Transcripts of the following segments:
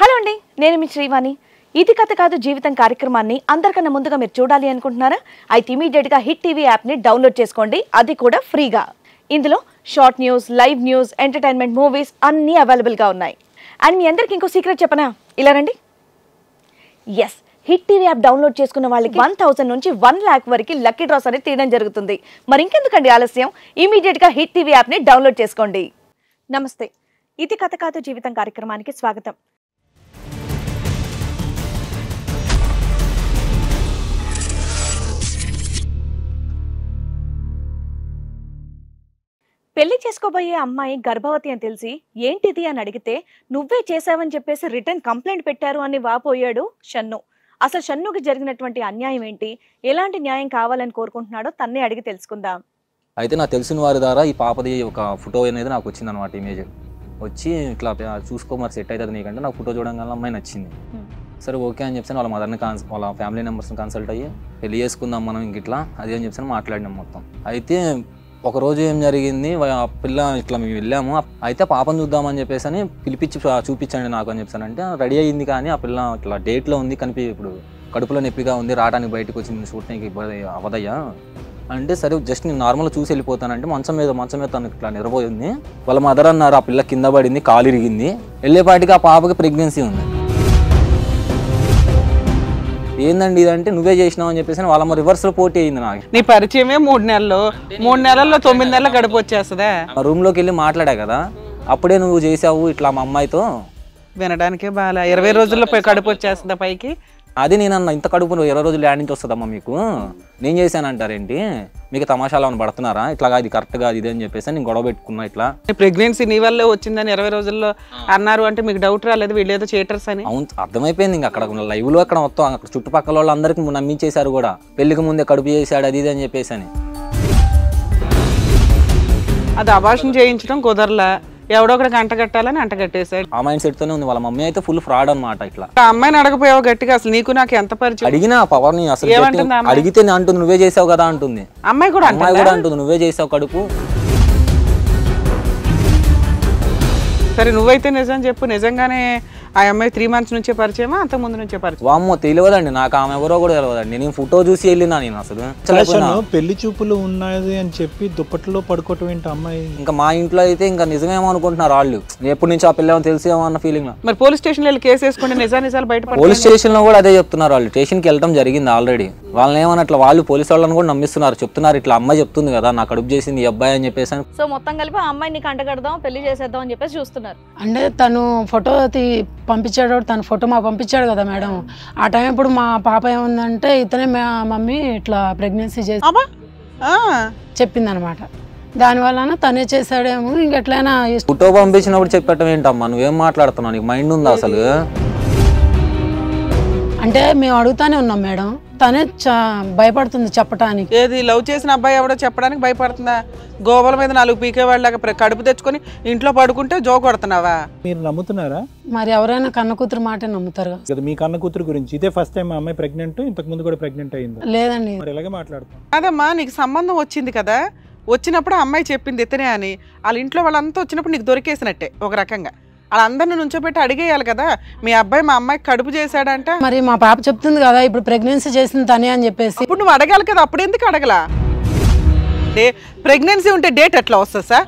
Hello అండి నేను మీ శ్రీవాణి ఇది కథ కాదు జీవితం కార్యక్రమాన్ని అందరికన్నా ముందుగా మీరు చూడాలి అనుకుంటున్నారా అయితే ఇమీడియట్గా హిట్ టీవీ యాప్ని డౌన్లోడ్ చేసుకోండి అది కూడా ఫ్రీగా ఇందులో short news live news entertainment movies అన్నీ అవైలబుల్గా ఉన్నాయి అండ్ మీ అందరికి ఇంకో సీక్రెట్ చెప్పనా ఇలా రండి yes Hit TV app download చేసుకున్న వాళ్ళకి వన్ థౌసండ్ నుంచి వన్ ల్యాక్ వరకు లక్కీ డ్రాస్ అనేది తీయడం జరుగుతుంది మరి ఇంకెందుకండి ఆలస్యం ఇమీడియట్గా హిట్ టీవీ యాప్ని డౌన్లోడ్ చేసుకోండి నమస్తే ఇది కథ కాదు జీవితం కార్యక్రమానికి స్వాగతం పెళ్లి చేసుకోబోయే అమ్మాయి గర్భవతి అని తెలిసి ఏంటిది అని అడిగితే నువ్వే చేశావని చెప్పేసి రిటర్న్ కంప్లైంట్ పెట్టారు అని వాపోయాడు షన్ను అసలు షన్నుకి జరిగినటువంటి అన్యాయం ఏంటి ఎలాంటి న్యాయం కావాలని కోరుకుంటున్నాడో తన్నే అడిగి తెలుసుకుందాం అయితే నాకు తెలిసిన వారి ద్వారా ఈ పాపది ఒక ఫోటో అనేది నాకు వచ్చింది అనమాట ఇమేజ్ వచ్చి ఇట్లా చూసుకో మరి సెట్ అవుతుంది నీకంటే నాకు ఫోటో చూడడం అమ్మాయి నచ్చింది సరే ఓకే అని చెప్పి వాళ్ళ మదర్ని కాన్స్ వాళ్ళ ఫ్యామిలీ మెంబర్స్ని కన్సల్ట్ అయ్యి పెళ్లి చేసుకుందాం మనం ఇంక ఇట్లా అది అని చెప్పి మాట్లాడినాం మొత్తం అయితే ఒకరోజు ఏం జరిగింది ఆ పిల్ల ఇట్లా మేము వెళ్ళాము అయితే పాపం చూద్దామని చెప్పేసి అని పిలిపించి చూపించండి నాకు అని చెప్పాను అంటే రెడీ అయ్యింది కానీ ఆ పిల్ల ఇట్లా డేట్లో ఉంది కనిపి ఇప్పుడు కడుపులో నొప్పిగా ఉంది రావడానికి బయటకు వచ్చింది చూడటానికి ఇబ్బంది అవదయ్యా అంటే సరే జస్ట్ నేను నార్మల్గా చూసి వెళ్ళిపోతానంటే మంచం మీద మంచం మీద తనకి ఇట్లా నిరబోయింది వాళ్ళ మదర్ అన్నారు ఆ పిల్ల కింద పడింది కాలు ఇరిగింది వెళ్ళేపాటికి ఆ పాపకి ప్రెగ్నెన్సీ ఉంది ఏందండి ఇదంటే నువ్వే చేసినావు అని చెప్పేసి వాళ్ళ రివర్స్ లో పోటీ అయింది నాకు నీ పరిచయమే మూడు నెలలు మూడు నెలల్లో తొమ్మిది నెలలు గడిపి వచ్చేస్తుందా రూమ్ లోకి వెళ్ళి మాట్లాడా కదా అప్పుడే నువ్వు చేసావు ఇట్లా మా అమ్మాయితో వినడానికే బాగా ఇరవై రోజుల్లో కడుపు వచ్చేస్తుందా పైకి అది నేను అన్న ఇంత కడుపు ఇరవై రోజులు యాడ్ నుంచి వస్తుందమ్మా మీకు నేను చేశానంటారేంటి మీకు తమాషాలు ఏమైనా పడుతున్నారా ఇట్లా అది కరెక్ట్ కాదు ఇది అని చెప్పేసి నేను గొడవ పెట్టుకున్నా ఇట్లా ప్రెగ్నెన్సీ నీ వల్లే వచ్చిందని ఇరవై రోజుల్లో అన్నారు అంటే మీకు డౌట్ రాలేదు వీళ్ళు ఏదో చేయటర్స్ అని అవును అర్థమైపోయింది ఇంకా అక్కడ లైవ్లో అక్కడ మొత్తం అక్కడ చుట్టుపక్కల వాళ్ళందరికీ నమ్మించేశారు కూడా పెళ్లికి ముందే కడుపు చేశాడు అది ఇది అని చెప్పేసి అని అది అభాషణ చేయించడం కుదరలే ఎవడో ఒక అంట కట్టాలని అంట కట్టేశాడు ఆ మైండ్ సెట్ తోనే ఉంది వాళ్ళ మమ్మీ అయితే ఫుల్ ఫ్రాడ్ అనమాట ఇట్లా ఆ అమ్మాయిని అడగపోయావు గట్టిగా అసలు నీకు నాకు ఎంత పరిచయం అడిగినా పవర్ ని అసలు అడిగితే నేను అంటుంది నువ్వే చేసావు కదా అంటుంది అమ్మాయి కూడా అమ్మాయి కూడా అంటుంది నువ్వే చేసావు కడుపు సరే నువ్వైతే నిజం చెప్పు నిజంగానే ఆ అమ్మాయి త్రీ మంత్స్ నుంచే పరిచయమా అంత ముందు నుంచే పరిచయం వామ్మో తెలియదండి నాకు ఆమె ఎవరో కూడా తెలియదండి నేను ఫోటో చూసి వెళ్ళినా నేను అసలు పెళ్లి చూపులు ఉన్నాయి అని చెప్పి దుప్పట్లో పడుకోవటం ఏంటి అమ్మాయి ఇంకా మా ఇంట్లో అయితే ఇంకా నిజమేమో అనుకుంటున్నారు వాళ్ళు ఎప్పటి నుంచి ఆ పిల్లేమో తెలిసేమో అన్న ఫీలింగ్ మరి పోలీస్ స్టేషన్ వెళ్ళి కేసు వేసుకుంటే నిజా నిజాలు బయట పోలీస్ స్టేషన్ లో కూడా అదే చెప్తున్నారు వాళ్ళు స్టేషన్ కి వెళ్ళడం జరిగింది ఆల్రెడీ వాళ్ళని అట్లా వాళ్ళు పోలీసు వాళ్ళని కూడా నమ్మిస్తున్నారు చెప్తున్నారు ఇట్లా అమ్మాయి చెప్తుంది కదా నాకు అడుపు చేసింది ఈ అబ్బాయి అని చెప్పేసి సో మొత్తం కలిపి ఆ అమ్మాయిని కంటగడదాం పెళ్లి చేసేద్దాం అని చెప్పేసి చూస్తున్నారు అంటే తను ఫోటో పంపించాడు తన ఫోటో మాకు పంపించాడు కదా మేడం ఆ టైం ఇప్పుడు మా పాప ఏముందంటే ఇతనే మా మమ్మీ ఇట్లా ప్రెగ్నెన్సీ చేసి చెప్పింది అనమాట దాని వలన తనే చేశాడేమో ఇంకెట్లైనా ఫోటో పంపించినప్పుడు చెప్పటం ఏంటమ్మా నువ్వేం మాట్లాడుతున్నావు నీకు మైండ్ ఉందా అసలు అంటే మేము అడుగుతానే ఉన్నాం మేడం తనే భయపడుతుంది చెప్పడానికి ఏది లవ్ చేసిన అబ్బాయి ఎవడో చెప్పడానికి భయపడుతుందా గోవల మీద నాలుగు పీకే వాళ్ళ కడుపు తెచ్చుకొని ఇంట్లో పడుకుంటే జో కొడుతున్నావా మీరు నమ్ముతున్నారా మరి ఎవరైనా కన్న కూతురు మాటే నమ్ముతారు మీ కన్న కూతురు గురించి ఇదే ఫస్ట్ టైం మా అమ్మాయి ప్రెగ్నెంట్ ఇంతకు ముందు కూడా ప్రెగ్నెంట్ అయింది లేదండి మరి ఇలాగే మాట్లాడుతాం అదమ్మా నీకు సంబంధం వచ్చింది కదా వచ్చినప్పుడు అమ్మాయి చెప్పింది ఇతనే అని వాళ్ళ ఇంట్లో వాళ్ళంతా వచ్చినప్పుడు నీకు దొరికేసినట్టే ఒక రకంగా వాళ్ళందరిని నుంచోబెట్టి అడిగేయాలి కదా మీ అబ్బాయి మా అమ్మాయి కడుపు చేశాడంట మరి మా పాప చెప్తుంది కదా ఇప్పుడు ప్రెగ్నెన్సీ చేసింది తనే అని చెప్పేసి ఇప్పుడు నువ్వు అడగాలి కదా అప్పుడు ఎందుకు అడగలా ప్రెగ్నెన్సీ ఉంటే డేట్ ఎట్లా వస్తుంది సార్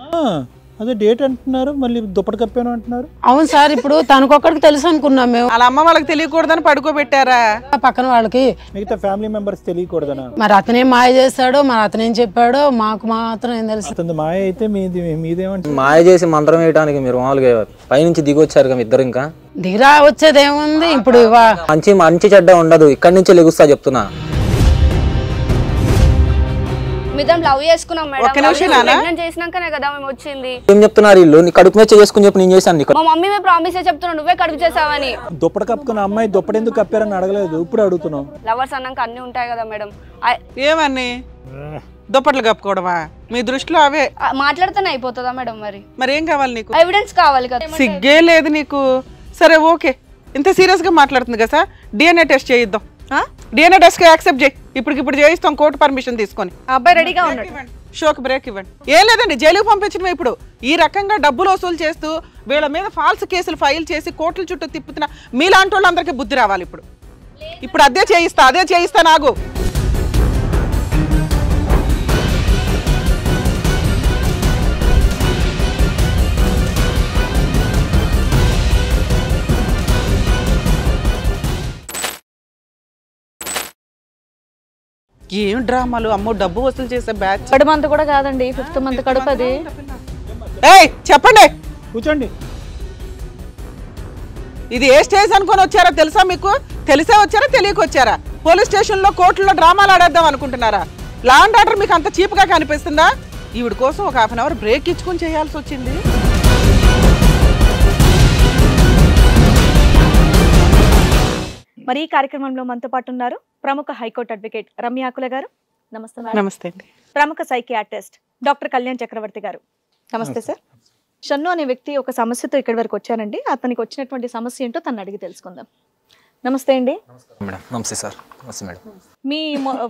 అదే డేట్ అంటున్నారు మళ్ళీ దుప్పటి కప్పాను అంటున్నారు అవును సార్ ఇప్పుడు తనకొక్కడికి తెలుసు అనుకున్నాం మేము వాళ్ళ అమ్మ వాళ్ళకి తెలియకూడదని పడుకోబెట్టారా పక్కన వాళ్ళకి మిగతా ఫ్యామిలీ మెంబర్స్ తెలియకూడదా మరి అతనే మాయ చేశాడో మరి అతనేం చెప్పాడో మాకు మాత్రం ఏం తెలుసు మాయ అయితే మీది మాయ చేసి మంత్రం వేయడానికి మీరు మామూలుగా పైనుంచి దిగొచ్చారు కదా ఇద్దరు ఇంకా దిగిరా వచ్చేదేముంది ఇప్పుడు మంచి మంచి చెడ్డ ఉండదు ఇక్కడి నుంచి లెగుస్తా చెప్తున్నా చేసినాకనే కదా వచ్చింది ఏం చెప్తున్నారు ఇల్లు నీ కడుపు మీద చెప్పి నేను నీకు మమ్మీ కడుపు దుప్పటి కప్పుకున్న అమ్మాయి దుప్పటి ఎందుకు కప్పారని అడగలేదు ఇప్పుడు అడుగుతున్నావు లవర్స్ అన్నాక అన్ని ఉంటాయి కదా మేడం ఏమన్నీ దుప్పట్లు కప్పుకోవడమా మీ దృష్టిలో అవే మాట్లాడితేనే అయిపోతుందా మేడం మరి మరి ఏం కావాలి నీకు ఎవిడెన్స్ కావాలి కదా సిగ్గే లేదు నీకు సరే ఓకే ఇంత సీరియస్ గా మాట్లాడుతుంది కదా సార్ డిఎన్ఏ టెస్ట్ చేయిద్దాం డిఎన్ఏ టెస్ట్ యాక్సెప్ట్ చేయి ఇప్పుడు చేయిస్తాం కోర్టు పర్మిషన్ తీసుకొని అబ్బాయి రెడీగా ఉన్నాడు షోకి బ్రేక్ ఇవ్వండి ఏం లేదండి జైలుకు పంపించడం ఇప్పుడు ఈ రకంగా డబ్బులు వసూలు చేస్తూ వీళ్ళ మీద ఫాల్స్ కేసులు ఫైల్ చేసి కోర్టుల చుట్టూ తిప్పుతున్న మీలాంటి వాళ్ళందరికీ బుద్ధి రావాలి ఇప్పుడు ఇప్పుడు అదే చేయిస్తా అదే చేయిస్తా నాగు ఏం డ్రామాలు అమ్మో డబ్బు వసూలు చేసే బ్యాచ్ థర్డ్ మంత్ కూడా కాదండి ఫిఫ్త్ మంత్ కడుపు అది చెప్పండి కూర్చోండి ఇది ఏ స్టేజ్ అనుకొని వచ్చారా తెలుసా మీకు తెలిసే వచ్చారా తెలియక వచ్చారా పోలీస్ స్టేషన్లో కోర్టులో డ్రామాలు ఆడేద్దాం అనుకుంటున్నారా లా అండ్ ఆర్డర్ మీకు అంత చీప్గా కనిపిస్తుందా ఈవిడ కోసం ఒక హాఫ్ అన్ అవర్ బ్రేక్ ఇచ్చుకొని చేయాల్సి వచ్చింది మరి ఈ కార్యక్రమంలో మనతో పాటు ఉన్నారు ప్రముఖ హైకోర్టు అడ్వకేట్ రమ్యాకుల గారు నమస్తే నమస్తే అండి ప్రముఖ సైకియాట్రిస్ట్ డాక్టర్ కళ్యాణ్ చక్రవర్తి గారు నమస్తే సార్ షన్ను అనే వ్యక్తి ఒక సమస్యతో ఇక్కడి వరకు వచ్చారండి అతనికి వచ్చినటువంటి సమస్య ఏంటో తను అడిగి తెలుసుకుందాం నమస్తే అండి మేడం నమస్తే సార్ నమస్తే మేడం మీ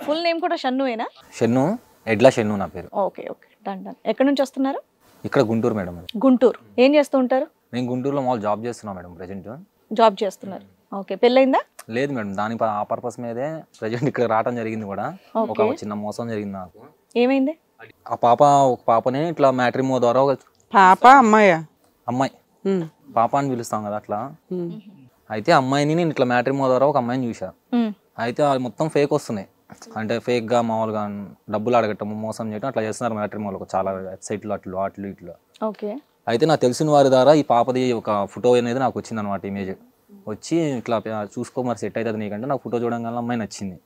ఫుల్ నేమ్ కూడా షన్నుయేనా షన్ను ఎడ్లా షన్ను నా పేరు ఓకే ఓకే డన్ డన్ ఎక్కడి నుంచి వస్తున్నారు ఇక్కడ గుంటూరు మేడం గుంటూరు ఏం చేస్తూ ఉంటారు నేను గుంటూరులో మామూలు జాబ్ చేస్తున్నాను మేడం ప్రెసెంట్ జాబ్ చేస్తున్నారు ఓకే పెళ్ళైందా లేదు మేడం దాని ఆ పర్పస్ మీదే ప్రజెంట్ ఇక్కడ రావడం జరిగింది కూడా ఒక చిన్న మోసం జరిగింది నాకు ఏమైంది ఆ పాప ఒక పాపని ఇట్లా మ్యాట్రిమో ద్వారా ఒక పాప అమ్మాయి అమ్మాయి పాప అని పిలుస్తాం కదా అట్లా అయితే అమ్మాయిని నేను ఇట్లా మ్యాట్రిమో ద్వారా ఒక అమ్మాయిని చూసా అయితే అది మొత్తం ఫేక్ వస్తున్నాయి అంటే ఫేక్గా మామూలుగా డబ్బులు అడగటం మోసం చేయటం అట్లా చేస్తున్నారు మ్యాట్రిమోలకు చాలా వెబ్సైట్లు అట్లు అట్లు ఇట్లా అయితే నాకు తెలిసిన వారి ద్వారా ఈ పాపది ఒక ఫోటో అనేది నాకు వచ్చింది అనమాట ఇమేజ్ వచ్చి ఇట్లా చూసుకో మరి సెట్ అవుతుంది నీకంటే నాకు ఫోటో చూడగానే అమ్మాయి నచ్చింది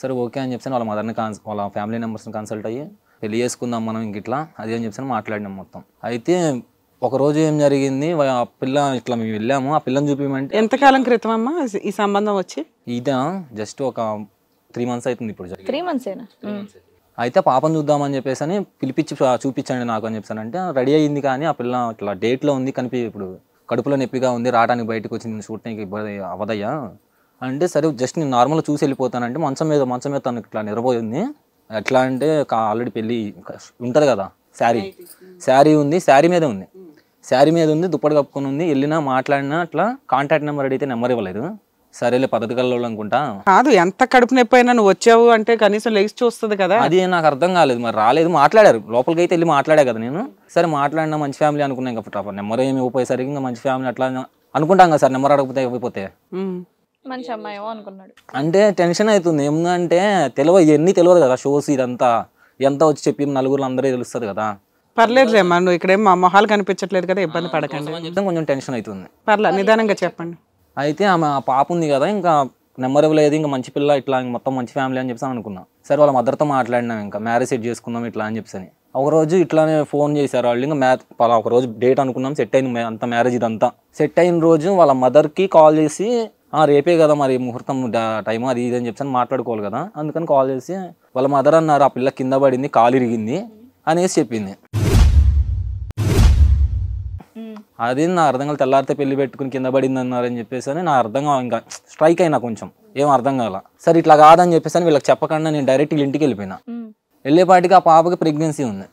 సరే ఓకే అని చెప్పాను వాళ్ళ మదర్ని కాన్స్ వాళ్ళ ఫ్యామిలీ మెంబర్స్ని కన్సల్ట్ అయ్యి పెళ్లి చేసుకుందాం మనం ఇంక ఇట్లా అది అని చెప్పాను మాట్లాడినాం మొత్తం అయితే ఒక రోజు ఏం జరిగింది ఆ పిల్ల ఇట్లా మేము వెళ్ళాము ఆ పిల్లని చూపించమంటే కాలం క్రితం అమ్మా ఈ సంబంధం వచ్చి ఇదా జస్ట్ ఒక త్రీ మంత్స్ అవుతుంది ఇప్పుడు త్రీ మంత్స్ అయితే పాపను చూద్దామని చెప్పేసి అని పిలిపించి చూపించండి నాకు అని చెప్పాను అంటే రెడీ అయ్యింది కానీ ఆ పిల్ల ఇట్లా డేట్లో ఉంది కనిపి ఇప్పుడు కడుపులో నొప్పిగా ఉంది రావడానికి బయటకు వచ్చింది చూడటానికి ఇబ్బంది అవదయ్యా అంటే సరే జస్ట్ నేను నార్మల్గా చూసి వెళ్ళిపోతానంటే మంచం మీద మంచం మీద తనకి ఇట్లా నిరబోయింది ఎట్లా అంటే ఆల్రెడీ పెళ్ళి ఉంటుంది కదా శారీ శారీ ఉంది శారీ మీద ఉంది శారీ మీద ఉంది దుప్పటి కప్పుకొని ఉంది వెళ్ళినా మాట్లాడినా అట్లా కాంటాక్ట్ నెంబర్ అడిగితే నెంబర్ ఇవ్వలేదు సరేలే పద్ధతి కలలో అనుకుంటా కాదు ఎంత కడుపు నొప్పి అయినా నువ్వు వచ్చావు అంటే కనీసం లెగ్స్ చూస్తుంది కదా అది నాకు అర్థం కాలేదు మరి రాలేదు మాట్లాడారు లోపలికి అయితే వెళ్ళి మాట్లాడా కదా నేను సరే మాట్లాడినా మంచి ఫ్యామిలీ అనుకున్నాను అప్పుడు నెంబర్ ఏమి పోయేసరికి ఇంకా మంచి ఫ్యామిలీ అట్లా అనుకుంటాం కదా సార్ నెంబర్ అడగపోతే అయిపోతే మంచి అమ్మాయేమో అనుకున్నాడు అంటే టెన్షన్ అవుతుంది ఏమందంటే తెలియ ఇవన్నీ తెలియదు కదా షోస్ ఇదంతా ఎంత వచ్చి చెప్పి నలుగురు అందరూ తెలుస్తుంది కదా పర్లేదులే మనం ఇక్కడ మా మొహాలు కనిపించట్లేదు కదా ఇబ్బంది పడకండి కొంచెం టెన్షన్ అవుతుంది పర్లేదు నిదానంగా చెప్పండి అయితే ఆమె ఆ పాప ఉంది కదా ఇంకా నెమ్మరబుల్ లేదు ఇంకా మంచి పిల్ల ఇట్లా మొత్తం మంచి ఫ్యామిలీ అని చెప్పి అనుకున్నా సరే వాళ్ళ మదర్తో మాట్లాడినాం ఇంకా మ్యారేజ్ సెట్ చేసుకుందాం ఇట్లా అని చెప్పి ఒకరోజు ఇట్లానే ఫోన్ చేశారు వాళ్ళు ఇంకా మ్యాథ్ రోజు డేట్ అనుకున్నాం సెట్ అయింది అంత మ్యారేజ్ ఇదంతా సెట్ అయిన రోజు వాళ్ళ మదర్కి కాల్ చేసి రేపే కదా మరి ముహూర్తం టైం అది ఇది అని చెప్పి మాట్లాడుకోవాలి కదా అందుకని కాల్ చేసి వాళ్ళ మదర్ అన్నారు ఆ పిల్ల కింద పడింది కాలు ఇరిగింది అనేసి చెప్పింది అది నా అర్థంగా తెల్లారితే పెళ్లి పెట్టుకుని కింద పడింది అన్నారని చెప్పేసి అని నా అర్థంగా ఇంకా స్ట్రైక్ అయినా కొంచెం ఏం అర్థం కాల సరే ఇట్లా కాదని చెప్పేసి అని వీళ్ళకి చెప్పకుండా నేను డైరెక్ట్ ఇంటికి వెళ్ళిపోయినా వెళ్ళేపాటికి ఆ పాపకి ప్రెగ్నెన్సీ ఉంది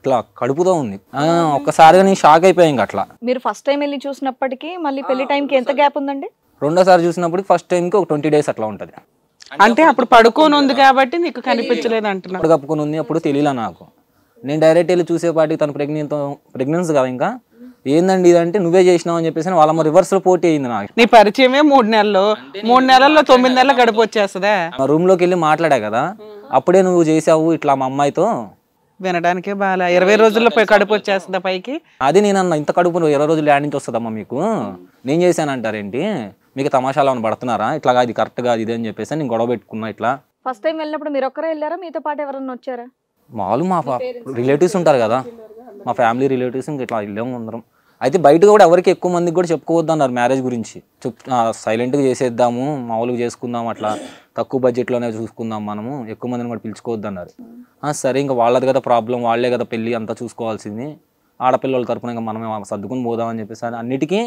ఇట్లా కడుపుతో ఉంది ఒక్కసారిగా నేను షాక్ అయిపోయాం ఇంకా అట్లా మీరు ఫస్ట్ టైం వెళ్ళి చూసినప్పటికీ మళ్ళీ పెళ్లి టైంకి ఎంత గ్యాప్ ఉందండి రెండోసారి చూసినప్పుడు ఫస్ట్ టైంకి ఒక ట్వంటీ డేస్ అట్లా ఉంటుంది అంటే అప్పుడు పడుకోని ఉంది కాబట్టి నీకు కనిపించలేదు అంటున్నా కప్పుకొని ఉంది అప్పుడు తెలియలే నాకు నేను డైరెక్ట్ వెళ్ళి చూసేపాటికి తను ప్రెగ్నెంట్ ప్రెగ్నెన్స్ కదా ఇంకా ఏందండి ఇదంటే నువ్వే చేసినావు అని చెప్పేసి వాళ్ళ రివర్స్ లో పోటీ అయింది నాకు నీ పరిచయమే మూడు నెలలు మూడు నెలల్లో తొమ్మిది నెలలు గడిపి మా రూమ్ లోకి వెళ్ళి మాట్లాడా కదా అప్పుడే నువ్వు చేసావు ఇట్లా మా అమ్మాయితో వినడానికే బాగా ఇరవై రోజుల్లో కడుపు వచ్చేస్తుందా పైకి అది నేను అన్న ఇంత కడుపు ఇరవై రోజులు ల్యాండ్ నుంచి వస్తుందమ్మా మీకు నేను చేశానంటారేంటి మీకు తమాషాలో పడుతున్నారా ఇట్లా అది కరెక్ట్ కాదు ఇదే అని చెప్పేసి నేను గొడవ పెట్టుకున్నా ఇట్లా ఫస్ట్ టైం వెళ్ళినప్పుడు మీరు ఒక్కరే వెళ్ళారా మీతో పాటు ఎవరన్నా వచ్చారా మాలు మా రిలేటివ్స్ ఉంటారు కదా మా ఫ్యామిలీ రిలేటివ్స్ ఇంకా ఇట్లా ఇల్లు ఉండరం అయితే బయట కూడా ఎవరికి ఎక్కువ మందికి కూడా చెప్పుకోవద్దు అన్నారు మ్యారేజ్ గురించి చెప్ సైలెంట్గా చేసేద్దాము మామూలుగా చేసుకుందాం అట్లా తక్కువ బడ్జెట్లోనే చూసుకుందాం మనము ఎక్కువ మందిని కూడా పిలుచుకోవద్దు అన్నారు సరే ఇంకా వాళ్ళది కదా ప్రాబ్లం వాళ్ళే కదా పెళ్ళి అంతా చూసుకోవాల్సింది ఆడపిల్లల తరఫున ఇంకా మనమే సర్దుకుని పోదామని చెప్పేసి అన్నిటికీ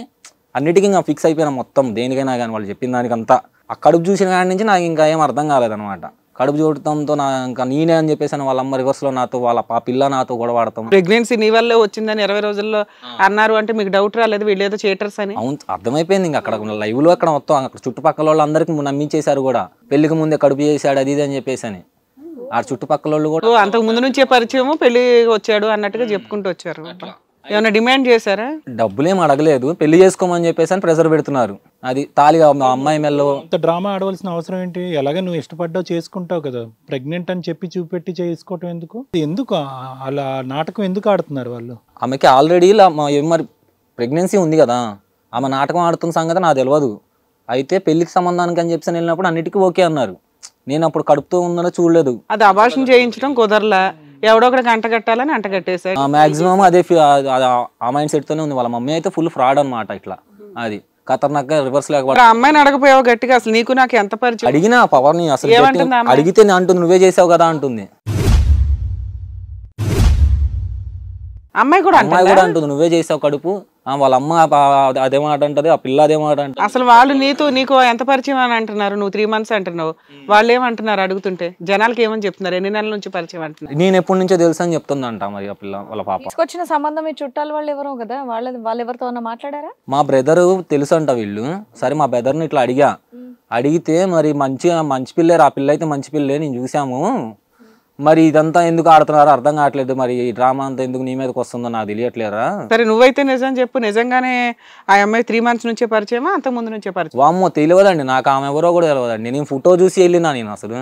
అన్నిటికీ ఇంకా ఫిక్స్ అయిపోయినా మొత్తం దేనికైనా కానీ వాళ్ళు చెప్పిన దానికంతా అక్కడ చూసిన కాడి నుంచి నాకు ఇంకా ఏం అర్థం కాలేదన్నమాట కడుపు చూడటంతో నా ఇంకా నేనే అని చెప్పేసి వాళ్ళ అమ్మ రివర్స్లో నాతో వాళ్ళ పా పిల్ల నాతో కూడా వాడతాం ప్రెగ్నెన్సీ నీ వల్లే వచ్చిందని ఇరవై రోజుల్లో అన్నారు అంటే మీకు డౌట్ రాలేదు వీళ్ళు ఏదో చేటర్స్ అని అవును అర్థమైపోయింది ఇంకా అక్కడ లైవ్లో అక్కడ మొత్తం అక్కడ చుట్టుపక్కల అందరికి నమ్మించేశారు కూడా పెళ్లికి ముందే కడుపు చేశాడు అది అని చెప్పేసి అని ఆ చుట్టుపక్కల వాళ్ళు కూడా అంతకు ముందు నుంచే పరిచయం పెళ్లి వచ్చాడు అన్నట్టుగా చెప్పుకుంటూ వచ్చారు ఏమైనా డిమాండ్ చేశారా డబ్బులేం అడగలేదు పెళ్లి చేసుకోమని చెప్పేసి అని ప్రెజర్ పెడుతున్నారు అది తాలిగా అమ్మాయి మెల్లో అంత డ్రామా ఆడవలసిన అవసరం ఏంటి ఎలాగే నువ్వు ఇష్టపడ్డావు చేసుకుంటావు కదా ప్రెగ్నెంట్ అని చెప్పి చూపెట్టి చేసుకోవటం ఎందుకు ఎందుకు అలా నాటకం ఎందుకు ఆడుతున్నారు వాళ్ళు ఆమెకి ఆల్రెడీ మరి ప్రెగ్నెన్సీ ఉంది కదా ఆమె నాటకం ఆడుతున్న సంగతి నాకు తెలియదు అయితే పెళ్లికి సంబంధానికి అని చెప్పి వెళ్ళినప్పుడు అన్నిటికీ ఓకే అన్నారు నేను అప్పుడు కడుపుతో ఉందనో చూడలేదు అది అభాషణ చేయించడం కుదరలా ఎవడో ఒకటి అంట కట్టాలని అంట కట్టేసారు మాక్సిమం అదే ఆ మైండ్ సెట్తోనే ఉంది వాళ్ళ మమ్మీ అయితే ఫుల్ ఫ్రాడ్ అనమాట ఇట్లా అది ఖతర్నాక్ గా రివర్స్ లేకపోతే అమ్మాయిని అడగపోయావు గట్టిగా అసలు నీకు నాకు ఎంత పరిచయం అడిగినా పవర్ ని అసలు అడిగితే అంటుంది నువ్వే చేసావు కదా అంటుంది అమ్మాయి కూడా అమ్మాయి కూడా అంటుంది నువ్వే చేసావు కడుపు వాళ్ళ అమ్మ అదే మాట అంటది ఆ పిల్ల అదే మాట అంటే అసలు వాళ్ళు నీతో నీకు ఎంత పరిచయం అని అంటున్నారు నువ్వు త్రీ మంత్స్ అంటున్నావు వాళ్ళు ఏమంటున్నారు అడుగుతుంటే జనాలకి ఏమని చెప్తున్నారు ఎన్ని నెలల నుంచి పరిచయం అంటున్నారు నేను ఎప్పటి నుంచో తెలుసు అని చెప్తుందంట మరి ఆ పిల్ల వాళ్ళ పాప వచ్చిన సంబంధం మీ చుట్టాలు వాళ్ళు ఎవరు కదా వాళ్ళ వాళ్ళు ఎవరితో మాట్లాడారా మా బ్రదర్ తెలుసు అంట వీళ్ళు సరే మా బ్రదర్ ని ఇట్లా అడిగా అడిగితే మరి మంచిగా మంచి పిల్లరు ఆ పిల్ల అయితే మంచి పిల్లే నేను చూసాము మరి ఇదంతా ఎందుకు ఆడుతున్నారు అర్థం కావట్లేదు మరి ఈ డ్రామా అంతా ఎందుకు నీ మీదకి వస్తుందో నాకు తెలియట్లేరా సరే నువ్వైతే నిజం చెప్పు నిజంగానే ఆ అమ్మాయి త్రీ మంత్స్ నుంచే పరిచయమా అంత ముందు నుంచే పరిచయం వామ్మో తెలియదండి నాకు ఆమె ఎవరో కూడా తెలియదండి నేను ఫోటో చూసి వెళ్ళినా నేను అసలు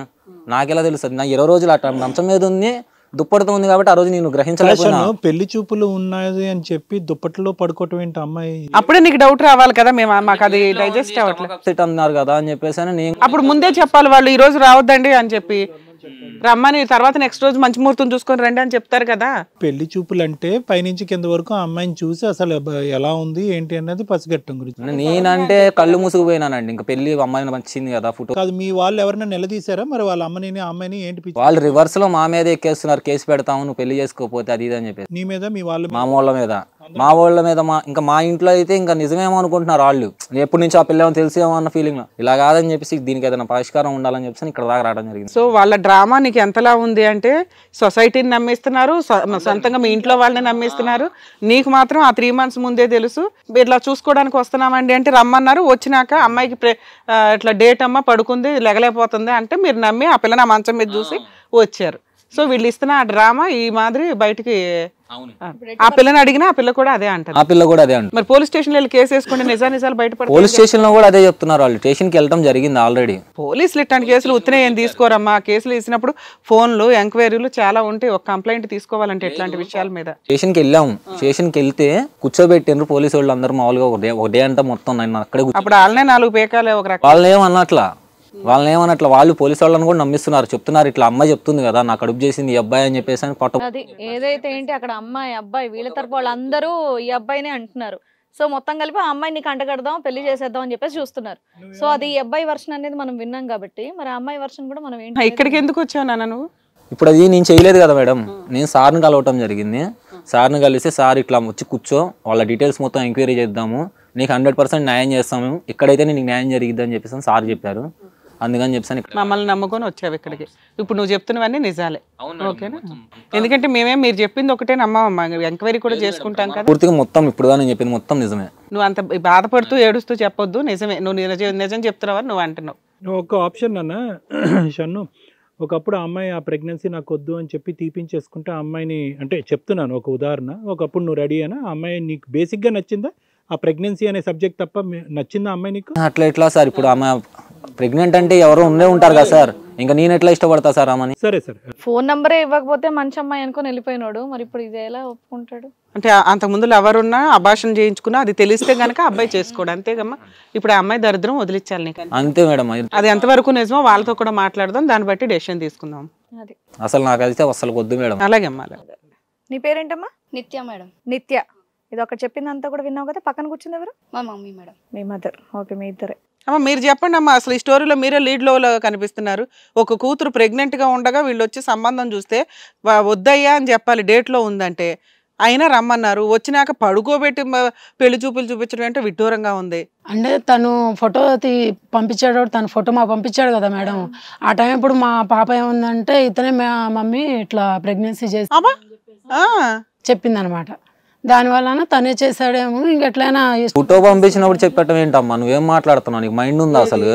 నాకెలా తెలుస్తుంది నా ఇరవై రోజులు అట్లా మంచం మీద ఉంది దుప్పటితో ఉంది కాబట్టి ఆ రోజు నేను గ్రహించలేకపోయినా పెళ్లి చూపులు ఉన్నాయి అని చెప్పి దుప్పట్లో పడుకోవటం ఏంటి అమ్మాయి అప్పుడే నీకు డౌట్ రావాలి కదా మేము మాకు అది డైజెస్ట్ అవ్వట్లేదు అన్నారు కదా అని చెప్పేసి నేను అప్పుడు ముందే చెప్పాలి వాళ్ళు ఈ రోజు రావద్దండి అని చెప్పి రమ్మని తర్వాత నెక్స్ట్ రోజు మంచి ముహూర్తం చూసుకొని రండి అని చెప్తారు కదా పెళ్లి చూపులు అంటే పైనుంచి కింద వరకు ఆ అమ్మాయిని చూసి అసలు ఎలా ఉంది ఏంటి అనేది పసిగట్టం గురించి నేనంటే కళ్ళు మూసుకుపోయినానండి ఇంకా పెళ్లి అమ్మాయిని మంచింది కదా ఫోటో అది మీ వాళ్ళు ఎవరైనా నిలదీశారా మరి వాళ్ళ అమ్మని అమ్మాయిని ఏంటి వాళ్ళు రివర్స్ లో మా మీద ఎక్కేస్తున్నారు కేసు పెడతాము నువ్వు పెళ్లి చేసుకోపోతే అది ఇది అని చెప్పేసి నీ మీద మీ వాళ్ళు మా మీద మా వాళ్ళ మీద మా ఇంకా మా ఇంట్లో అయితే ఇంకా నిజమేమో అనుకుంటున్నారు వాళ్ళు ఎప్పటి నుంచి ఆ తెలిసి తెలిసేమో అన్న ఫీలింగ్ ఇలా కాదని చెప్పేసి దీనికి ఏదైనా పరిష్కారం ఉండాలని చెప్పేసి ఇక్కడ దాకా రావడం జరిగింది సో వాళ్ళ డ్రామా నీకు ఎంతలా ఉంది అంటే సొసైటీని నమ్మేస్తున్నారు సొంతంగా మీ ఇంట్లో వాళ్ళని నమ్మేస్తున్నారు నీకు మాత్రం ఆ త్రీ మంత్స్ ముందే తెలుసు ఇట్లా చూసుకోవడానికి వస్తున్నామండి అంటే రమ్మన్నారు వచ్చినాక అమ్మాయికి ఇట్లా డేట్ అమ్మ పడుకుంది లెగలేకపోతుంది అంటే మీరు నమ్మి ఆ పిల్లని ఆ మంచం మీద చూసి వచ్చారు సో వీళ్ళు ఇస్తున్న ఆ డ్రామా ఈ మాదిరి బయటికి ఆ పిల్లని అడిగినా ఆ పిల్ల కూడా అదే అంటారు ఆ పిల్ల కూడా అదే అంటారు మరి పోలీస్ స్టేషన్ వెళ్ళి కేసు వేసుకుంటే నిజా నిజాలు బయట పోలీస్ స్టేషన్ లో కూడా అదే చెప్తున్నారు వాళ్ళు స్టేషన్ కి వెళ్ళడం జరిగింది ఆల్రెడీ పోలీసులు ఇట్లాంటి కేసులు ఉత్తనే ఏం తీసుకోరమ్మా కేసులు ఇచ్చినప్పుడు ఫోన్లు ఎంక్వైరీలు చాలా ఉంటాయి ఒక కంప్లైంట్ తీసుకోవాలంటే ఎట్లాంటి విషయాల మీద స్టేషన్ కి వెళ్ళాము స్టేషన్ కి వెళ్తే కూర్చోబెట్టిండ్రు పోలీసు వాళ్ళు అందరూ మామూలుగా ఒక డే ఒక అంతా మొత్తం నన్ను అక్కడే అప్పుడు వాళ్ళనే నాలుగు పేకాలే ఒక రకం వాళ్ళు ఏమన్నట్లా వాళ్ళని అట్లా వాళ్ళు పోలీసు వాళ్ళని కూడా నమ్మిస్తున్నారు చెప్తున్నారు ఇట్లా అమ్మాయి చెప్తుంది కదా నాకు అడుపు చేసింది ఈ అబ్బాయి అని చెప్పేసి అని కొట్ట అది ఏదైతే ఏంటి అక్కడ అమ్మాయి అబ్బాయి వీళ్ళ తరపు వాళ్ళందరూ ఈ అబ్బాయినే అంటున్నారు సో మొత్తం కలిపి ఆ అమ్మాయిని కంటగడదాం పెళ్లి చేసేద్దాం అని చెప్పేసి చూస్తున్నారు సో అది ఈ అబ్బాయి వర్షన్ అనేది మనం విన్నాం కాబట్టి మరి ఆ అమ్మాయి వర్షన్ కూడా మనం ఏంటి ఇక్కడికి ఎందుకు వచ్చావు నాన్న నువ్వు ఇప్పుడు అది నేను చేయలేదు కదా మేడం నేను సార్ని కలవటం జరిగింది సార్ని కలిస్తే సార్ ఇట్లా వచ్చి కూర్చో వాళ్ళ డీటెయిల్స్ మొత్తం ఎంక్వైరీ చేద్దాము నీకు హండ్రెడ్ పర్సెంట్ న్యాయం చేస్తాము ఇక్కడైతే నీకు న్యాయం జరిగిద్దని చెప్పేసి సార్ చెప్పారు అందుకని చెప్పాను ఇక్కడ మమ్మల్ని నమ్ముకొని వచ్చావు ఇక్కడికి ఇప్పుడు నువ్వు చెప్తున్నవన్నీ నిజాలే ఓకేనా ఎందుకంటే మేమే మీరు చెప్పింది ఒకటే నమ్మమ్మా ఎంక్వైరీ కూడా చేసుకుంటాం కదా పూర్తిగా మొత్తం ఇప్పుడు కానీ చెప్పింది మొత్తం నిజమే నువ్వు అంత బాధపడుతూ ఏడుస్తూ చెప్పొద్దు నిజమే నువ్వు నిజం చెప్తున్నావని నువ్వు అంటున్నావు ఒక ఆప్షన్ అన్న షన్ను ఒకప్పుడు అమ్మాయి ఆ ప్రెగ్నెన్సీ నాకు వద్దు అని చెప్పి తీపించేసుకుంటే ఆ అమ్మాయిని అంటే చెప్తున్నాను ఒక ఉదాహరణ ఒకప్పుడు నువ్వు రెడీ అయినా అమ్మాయి నీకు బేసిక్గా నచ్చిందా ఆ ప్రెగ్నెన్సీ అనే సబ్జెక్ట్ తప్ప నచ్చిందా అమ్మాయి నీకు అట్లా ఎట్లా సార్ ఇప్పుడు అమ్మాయి ప్రెగ్నెంట్ అంటే ఎవరు ఉండే ఉంటారు కదా సార్ ఇంకా నేను ఎట్లా ఇష్టపడతా సార్ అమ్మని సరే సరే ఫోన్ నంబర్ ఇవ్వకపోతే మంచి అమ్మాయి అనుకుని వెళ్ళిపోయినాడు మరి ఇప్పుడు ఇది ఎలా ఒప్పుకుంటాడు అంటే అంతకుముందు ఎవరున్నా అభాషణ చేయించుకున్నా అది తెలిస్తే గనక అబ్బాయి చేసుకోడు అంతేగమ్మా ఇప్పుడు ఆ అమ్మాయి దరిద్రం వదిలించాలి నీకు అంతే మేడం అది ఎంతవరకు నిజమో వాళ్ళతో కూడా మాట్లాడదాం దాన్ని బట్టి డెసిషన్ తీసుకుందాం అది అసలు నాకు అయితే అసలు వద్దు మేడం అలాగే అమ్మా నీ పేరేంటమ్మా నిత్య మేడం నిత్య ఇది ఒకటి చెప్పిందంతా కూడా విన్నావు కదా పక్కన కూర్చుంది ఎవరు మా మమ్మీ మేడం మీ మదర్ ఓకే మీ ఇద్దరే అమ్మ మీరు చెప్పండి అమ్మ అసలు ఈ స్టోరీలో మీరే లీడ్ లో కనిపిస్తున్నారు ఒక కూతురు ప్రెగ్నెంట్గా ఉండగా వీళ్ళు వచ్చి సంబంధం చూస్తే వద్దయ్యా అని చెప్పాలి డేట్లో ఉందంటే అయినా రమ్మన్నారు వచ్చినాక పడుకోబెట్టి పెళ్లి చూపులు చూపించడం అంటే విడ్డూరంగా ఉంది అంటే తను ఫోటో పంపించాడు తను ఫోటో మా పంపించాడు కదా మేడం ఆ టైం ఇప్పుడు మా పాప ఏముందంటే ఇతనే మా మమ్మీ ఇట్లా ప్రెగ్నెన్సీ చేసి చెప్పింది అనమాట దానివల్ల తనే చేశాడేమో ఇంకెట్లైనా ఫోటో పంపించినప్పుడు చెప్పటం ఏంటమ్మా నువ్వేం మాట్లాడుతున్నావు నీకు మైండ్ ఉందా అసలు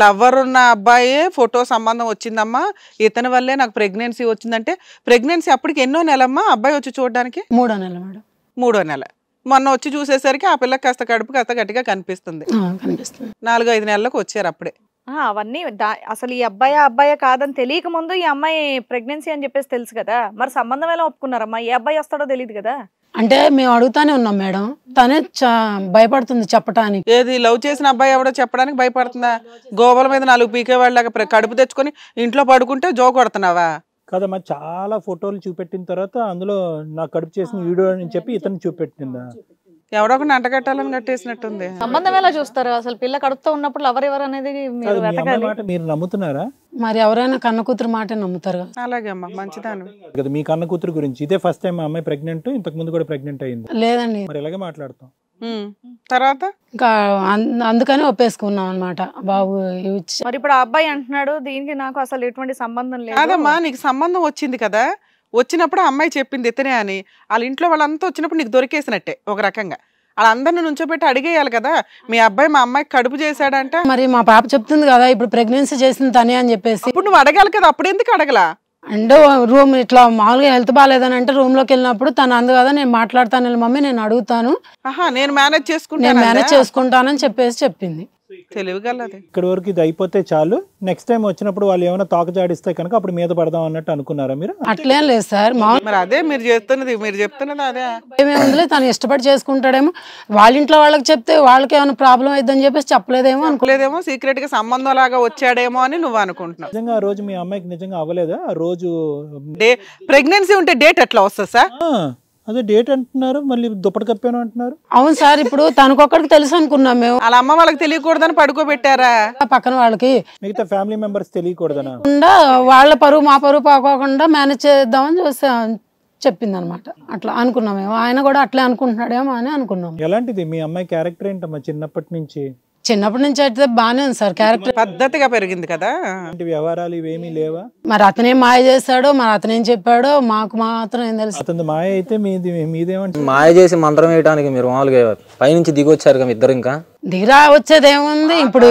లవ్వర్ ఉన్న అబ్బాయి ఫోటో సంబంధం వచ్చిందమ్మా ఇతని వల్లే నాకు ప్రెగ్నెన్సీ వచ్చిందంటే ప్రెగ్నెన్సీ అప్పటికి ఎన్నో నెలమ్మా అబ్బాయి వచ్చి చూడడానికి మూడో నెల మేడం మూడో నెల మొన్న వచ్చి చూసేసరికి ఆ పిల్లకి కాస్త కడుపు కాస్త గట్టిగా కనిపిస్తుంది నాలుగు ఐదు నెలలకు వచ్చారు అప్పుడే అవన్నీ అసలు ఈ అబ్బాయి అబ్బాయి కాదని తెలియక ముందు ఈ అమ్మాయి ప్రెగ్నెన్సీ అని చెప్పేసి తెలుసు కదా మరి సంబంధం ఎలా ఒప్పుకున్నారమ్మా ఏ అబ్బాయి వస్తాడో తెలియదు కదా అంటే మేము అడుగుతానే ఉన్నాం మేడం తనే భయపడుతుంది చెప్పడానికి ఏది లవ్ చేసిన అబ్బాయి ఎవడో చెప్పడానికి భయపడుతుందా గోవల మీద నాలుగు పీకే వాళ్ళగా కడుపు తెచ్చుకొని ఇంట్లో పడుకుంటే జో కొడుతున్నావా కదా మరి చాలా ఫోటోలు చూపెట్టిన తర్వాత అందులో నా కడుపు చేసిన వీడియో అని చెప్పి ఇతను చూపెట్టిందా ఎవడో ఒక అంటగట్టాలని కట్టేసినట్టుంది సంబంధం ఎలా చూస్తారు అసలు పిల్ల కడుపుతో ఉన్నప్పుడు ఎవరెవరు అనేది మీరు వెతకాలి మీరు నమ్ముతున్నారా మరి ఎవరైనా కన్న కూతురు మాటే నమ్ముతారు అలాగే అమ్మా మంచిదాను కదా మీ కన్న కూతురు గురించి ఇదే ఫస్ట్ టైం మా అమ్మాయి ప్రెగ్నెంట్ ఇంతకు ముందు కూడా ప్రెగ్నెంట్ అయింది లేదండి మరి ఇలాగే మాట్లాడతాం తర్వాత ఇంకా అందుకని ఒప్పేసుకున్నాం అనమాట బాబు మరి ఇప్పుడు ఆ అబ్బాయి అంటున్నాడు దీనికి నాకు అసలు ఎటువంటి సంబంధం లేదు అదమ్మా నీకు సంబంధం వచ్చింది కదా వచ్చినప్పుడు ఆ అమ్మాయి చెప్పింది ఇతనే అని వాళ్ళ ఇంట్లో వాళ్ళంతా వచ్చినప్పుడు నీకు దొరికేసినట్టే ఒక రకంగా వాళ్ళందరిని నుంచోబెట్టి అడిగేయాలి కదా మీ అబ్బాయి మా అమ్మాయి కడుపు చేశాడంట మరి మా పాప చెప్తుంది కదా ఇప్పుడు ప్రెగ్నెన్సీ చేసింది తనే అని చెప్పేసి ఇప్పుడు నువ్వు అడగాలి కదా అప్పుడు ఎందుకు అడగలా అండ్ రూమ్ ఇట్లా మామూలుగా హెల్త్ బాగాలేదని అంటే రూమ్ లోకి వెళ్ళినప్పుడు తను అందు కదా నేను మాట్లాడతాను మమ్మీ నేను అడుగుతాను నేను మేనేజ్ చేసుకుంటాను మేనేజ్ చేసుకుంటానని చెప్పేసి చెప్పింది తెలివిగలది ఇక్కడ వరకు ఇది అయిపోతే చాలు నెక్స్ట్ టైం వచ్చినప్పుడు వాళ్ళు ఏమైనా తాకజాడిస్తే కనుక అప్పుడు మీద పడదాం అన్నట్టు అనుకున్నారా మీరు అట్లేం లేదు సార్ మరి అదే మీరు చెప్తున్నది మీరు చెప్తున్నది తను ఇష్టపడి చేసుకుంటాడేమో వాళ్ళ ఇంట్లో వాళ్ళకి చెప్తే వాళ్ళకి ఏమైనా ప్రాబ్లం అయిద్దని చెప్పేసి చెప్పలేదేమో అనుకోలేదేమో సీక్రెట్ గా సంబంధం లాగా వచ్చాడేమో అని నువ్వు అనుకుంటున్నావు నిజంగా ఆ రోజు మీ అమ్మాయికి నిజంగా అవ్వలేదా ఆ రోజు డే ప్రెగ్నెన్సీ ఉంటే డేట్ ఎట్లా వస్తుంది సార్ అదే డేట్ అంటున్నారు మళ్ళీ దుప్పటి కప్పాను అంటున్నారు అవును సార్ ఇప్పుడు తనకొక్కడికి తెలుసు అనుకున్నాం మేము అలా అమ్మ వాళ్ళకి తెలియకూడదని పడుకోబెట్టారా పక్కన వాళ్ళకి మిగతా ఫ్యామిలీ మెంబర్స్ తెలియకూడదనా వాళ్ళ పరువు మా పరువు పోకోకుండా మేనేజ్ చేద్దామని చూసా చెప్పింది అనమాట అట్లా అనుకున్నాం మేము ఆయన కూడా అట్లే అనుకుంటున్నాడేమో అని అనుకున్నాం ఎలాంటిది మీ అమ్మాయి క్యారెక్టర్ ఏంటమ్మా చిన్నప్పటి నుంచి చిన్నప్పటి నుంచి అయితే బాగానే ఉంది సార్ క్యారెక్టర్ పద్ధతిగా పెరిగింది కదా వ్యవహారాలు ఇవేమీ లేవా మరి అతనేం మాయ చేశాడో మరి అతనేం చెప్పాడో మాకు మాత్రం ఏం తెలుసు అతను మాయ అయితే మీదేమంటే మాయ చేసి మంత్రం వేయడానికి మీరు మామూలుగా పైనుంచి దిగి వచ్చారు కదా ఇద్దరు ఇంకా దిగిరా వచ్చేది ఏముంది ఇప్పుడు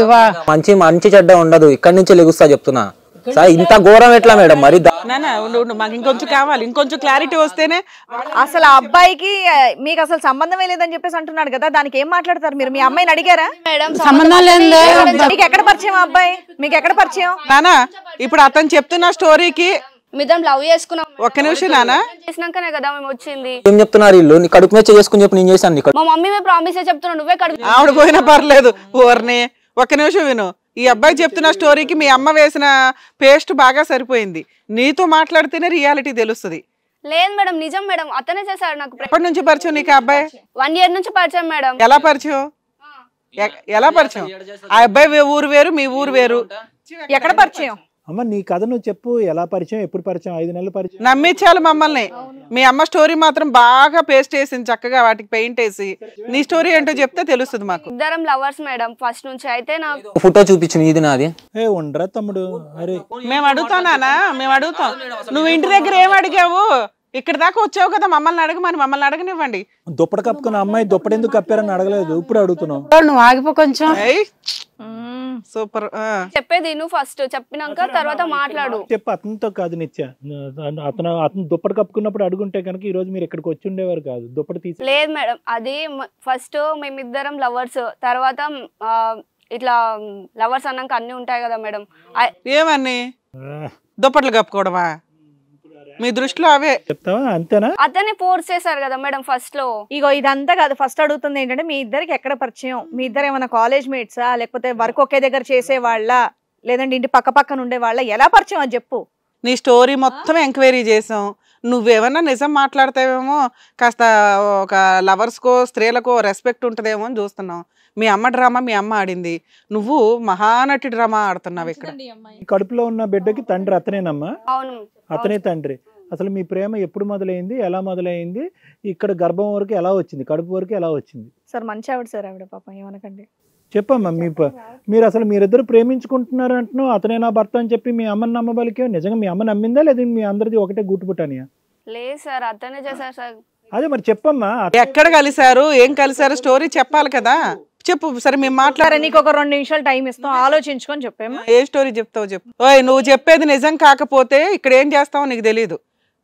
మంచి మంచి చెడ్డ ఉండదు ఇక్కడి నుంచి లెగుస్తా చెప్తున్నా సార్ ఇంత ఘోరం ఎట్లా మేడం మరి మాకు ఇంకొంచెం కావాలి ఇంకొంచెం క్లారిటీ వస్తేనే అసలు అబ్బాయికి మీకు అసలు సంబంధమే లేదని చెప్పేసి అంటున్నాడు కదా దానికి ఏం మాట్లాడతారు మీరు మీ అమ్మాయిని అడిగారా సంబంధం లేదు మీకు ఎక్కడ పరిచయం అబ్బాయి మీకు ఎక్కడ పరిచయం నానా ఇప్పుడు అతను చెప్తున్న స్టోరీకి లవ్ చేసుకున్నాం ఒక్క నిమిషం కదా మేము వచ్చింది ఏం చెప్తున్నారు ఇల్లు నీ చేసుకుని చెప్పి నేను మా మమ్మీ నువ్వే కడుపు ఆవిడ పోయినా పర్లేదు ఊరిని ఒక్క నిమిషం విను ఈ అబ్బాయి చెప్తున్న స్టోరీకి మీ అమ్మ వేసిన పేస్ట్ బాగా సరిపోయింది నీతో మాట్లాడితేనే రియాలిటీ తెలుస్తుంది లేదు మేడం నిజం మేడం అతనే చేశాడు నాకు ఎప్పటి నుంచి పరిచయం నీకు అబ్బాయి వన్ ఇయర్ నుంచి పరిచయం మేడం ఎలా పరిచయం ఎలా పరిచయం ఆ అబ్బాయి ఊరు వేరు మీ ఊరు వేరు ఎక్కడ పరిచయం అమ్మ నీ కథ నువ్వు చెప్పు ఎలా పరిచయం ఎప్పుడు పరిచయం ఐదు నెలలు పరిచయం నమ్మించాలి మమ్మల్ని మీ అమ్మ స్టోరీ మాత్రం బాగా పేస్ట్ వేసింది చక్కగా వాటికి పెయింట్ వేసి నీ స్టోరీ ఏంటో చెప్తే తెలుస్తుంది మాకు ఇద్దరం లవర్స్ మేడం ఫస్ట్ నుంచి అయితే నాకు ఫోటో చూపించింది ఇది నాది ఏ ఉండరా తమ్ముడు అరే మేము అడుగుతానా మేము అడుగుతాం నువ్వు ఇంటి దగ్గర ఏం అడిగావు ఇక్కడ దాకా వచ్చావు కదా మమ్మల్ని అడగమని మమ్మల్ని అడగనివ్వండి దుప్పటి కప్పుకున్న అమ్మాయి దుప్పటి ఎందుకు కప్పారని అడగలేదు ఇప్పుడు అడుగుతున్నావు నువ్వు ఆగిపో కొంచెం సూపర్ చెప్పేది నువ్వు ఫస్ట్ చెప్పినాక తర్వాత మాట్లాడు చెప్ప అతనితో కాదు నిత్య అతను అతను దుప్పటి కప్పుకున్నప్పుడు అడుగుంటే కనుక ఈ రోజు మీరు ఎక్కడికి వచ్చి ఉండేవారు కాదు దుప్పటి తీసి లేదు మేడం అది ఫస్ట్ మేమిద్దరం లవర్స్ తర్వాత ఇట్లా లవర్స్ అన్నాక అన్ని ఉంటాయి కదా మేడం ఏమన్నీ దుప్పట్లు కప్పుకోవడమా మీ దృష్టిలో అవే చెప్తావా అంతేనా అతన్ని ఫోర్స్ చేశారు కదా మేడం ఫస్ట్ లో ఇగో ఇదంతా కాదు ఫస్ట్ అడుగుతుంది ఏంటంటే మీ ఇద్దరికి ఎక్కడ పరిచయం మీ ఇద్దరు ఏమైనా కాలేజ్ మేట్సా లేకపోతే వర్క్ ఒకే దగ్గర చేసే వాళ్ళ లేదంటే ఇంటి పక్క పక్కన ఉండే వాళ్ళ ఎలా పరిచయం అని చెప్పు నీ స్టోరీ మొత్తం ఎంక్వైరీ చేసాం నువ్వేమన్నా నిజం మాట్లాడతావేమో కాస్త ఒక లవర్స్కో స్త్రీలకో రెస్పెక్ట్ ఉంటుందేమో అని చూస్తున్నాం మీ అమ్మ డ్రామా మీ అమ్మ ఆడింది నువ్వు మహానటి డ్రామా ఆడుతున్నావు ఇక్కడ కడుపులో ఉన్న బిడ్డకి తండ్రి అతనేనమ్మా అతనే తండ్రి అసలు మీ ప్రేమ ఎప్పుడు మొదలైంది ఎలా మొదలైంది ఇక్కడ గర్భం వరకు ఎలా వచ్చింది కడుపు వరకు ఎలా వచ్చింది సార్ మంచి ఆవిడ సార్ ఆవిడ పాపం ఏమనకండి చెప్పమ్మా మీ మీరు అసలు మీరిద్దరు ప్రేమించుకుంటున్నారు అంటున్నావు అతనే నా భర్త అని చెప్పి మీ అమ్మని నమ్మబలికే నిజంగా మీ అమ్మ నమ్మిందా లేదా మీ అందరిది ఒకటే గుట్టుపుట్టానియా లేదు సార్ అతనే చేశారు సార్ అదే మరి చెప్పమ్మా ఎక్కడ కలిశారు ఏం కలిశారు స్టోరీ చెప్పాలి కదా చెప్పు సరే మేము మాట్లాడారు నీకు ఒక రెండు నిమిషాలు టైం ఇస్తాం ఆలోచించుకొని చెప్పేమా ఏ స్టోరీ చెప్తావు చెప్పు ఓయ్ నువ్వు చెప్పేది నిజం కాకపోతే ఇక్కడ ఏం చేస్తావో నీకు తెలియదు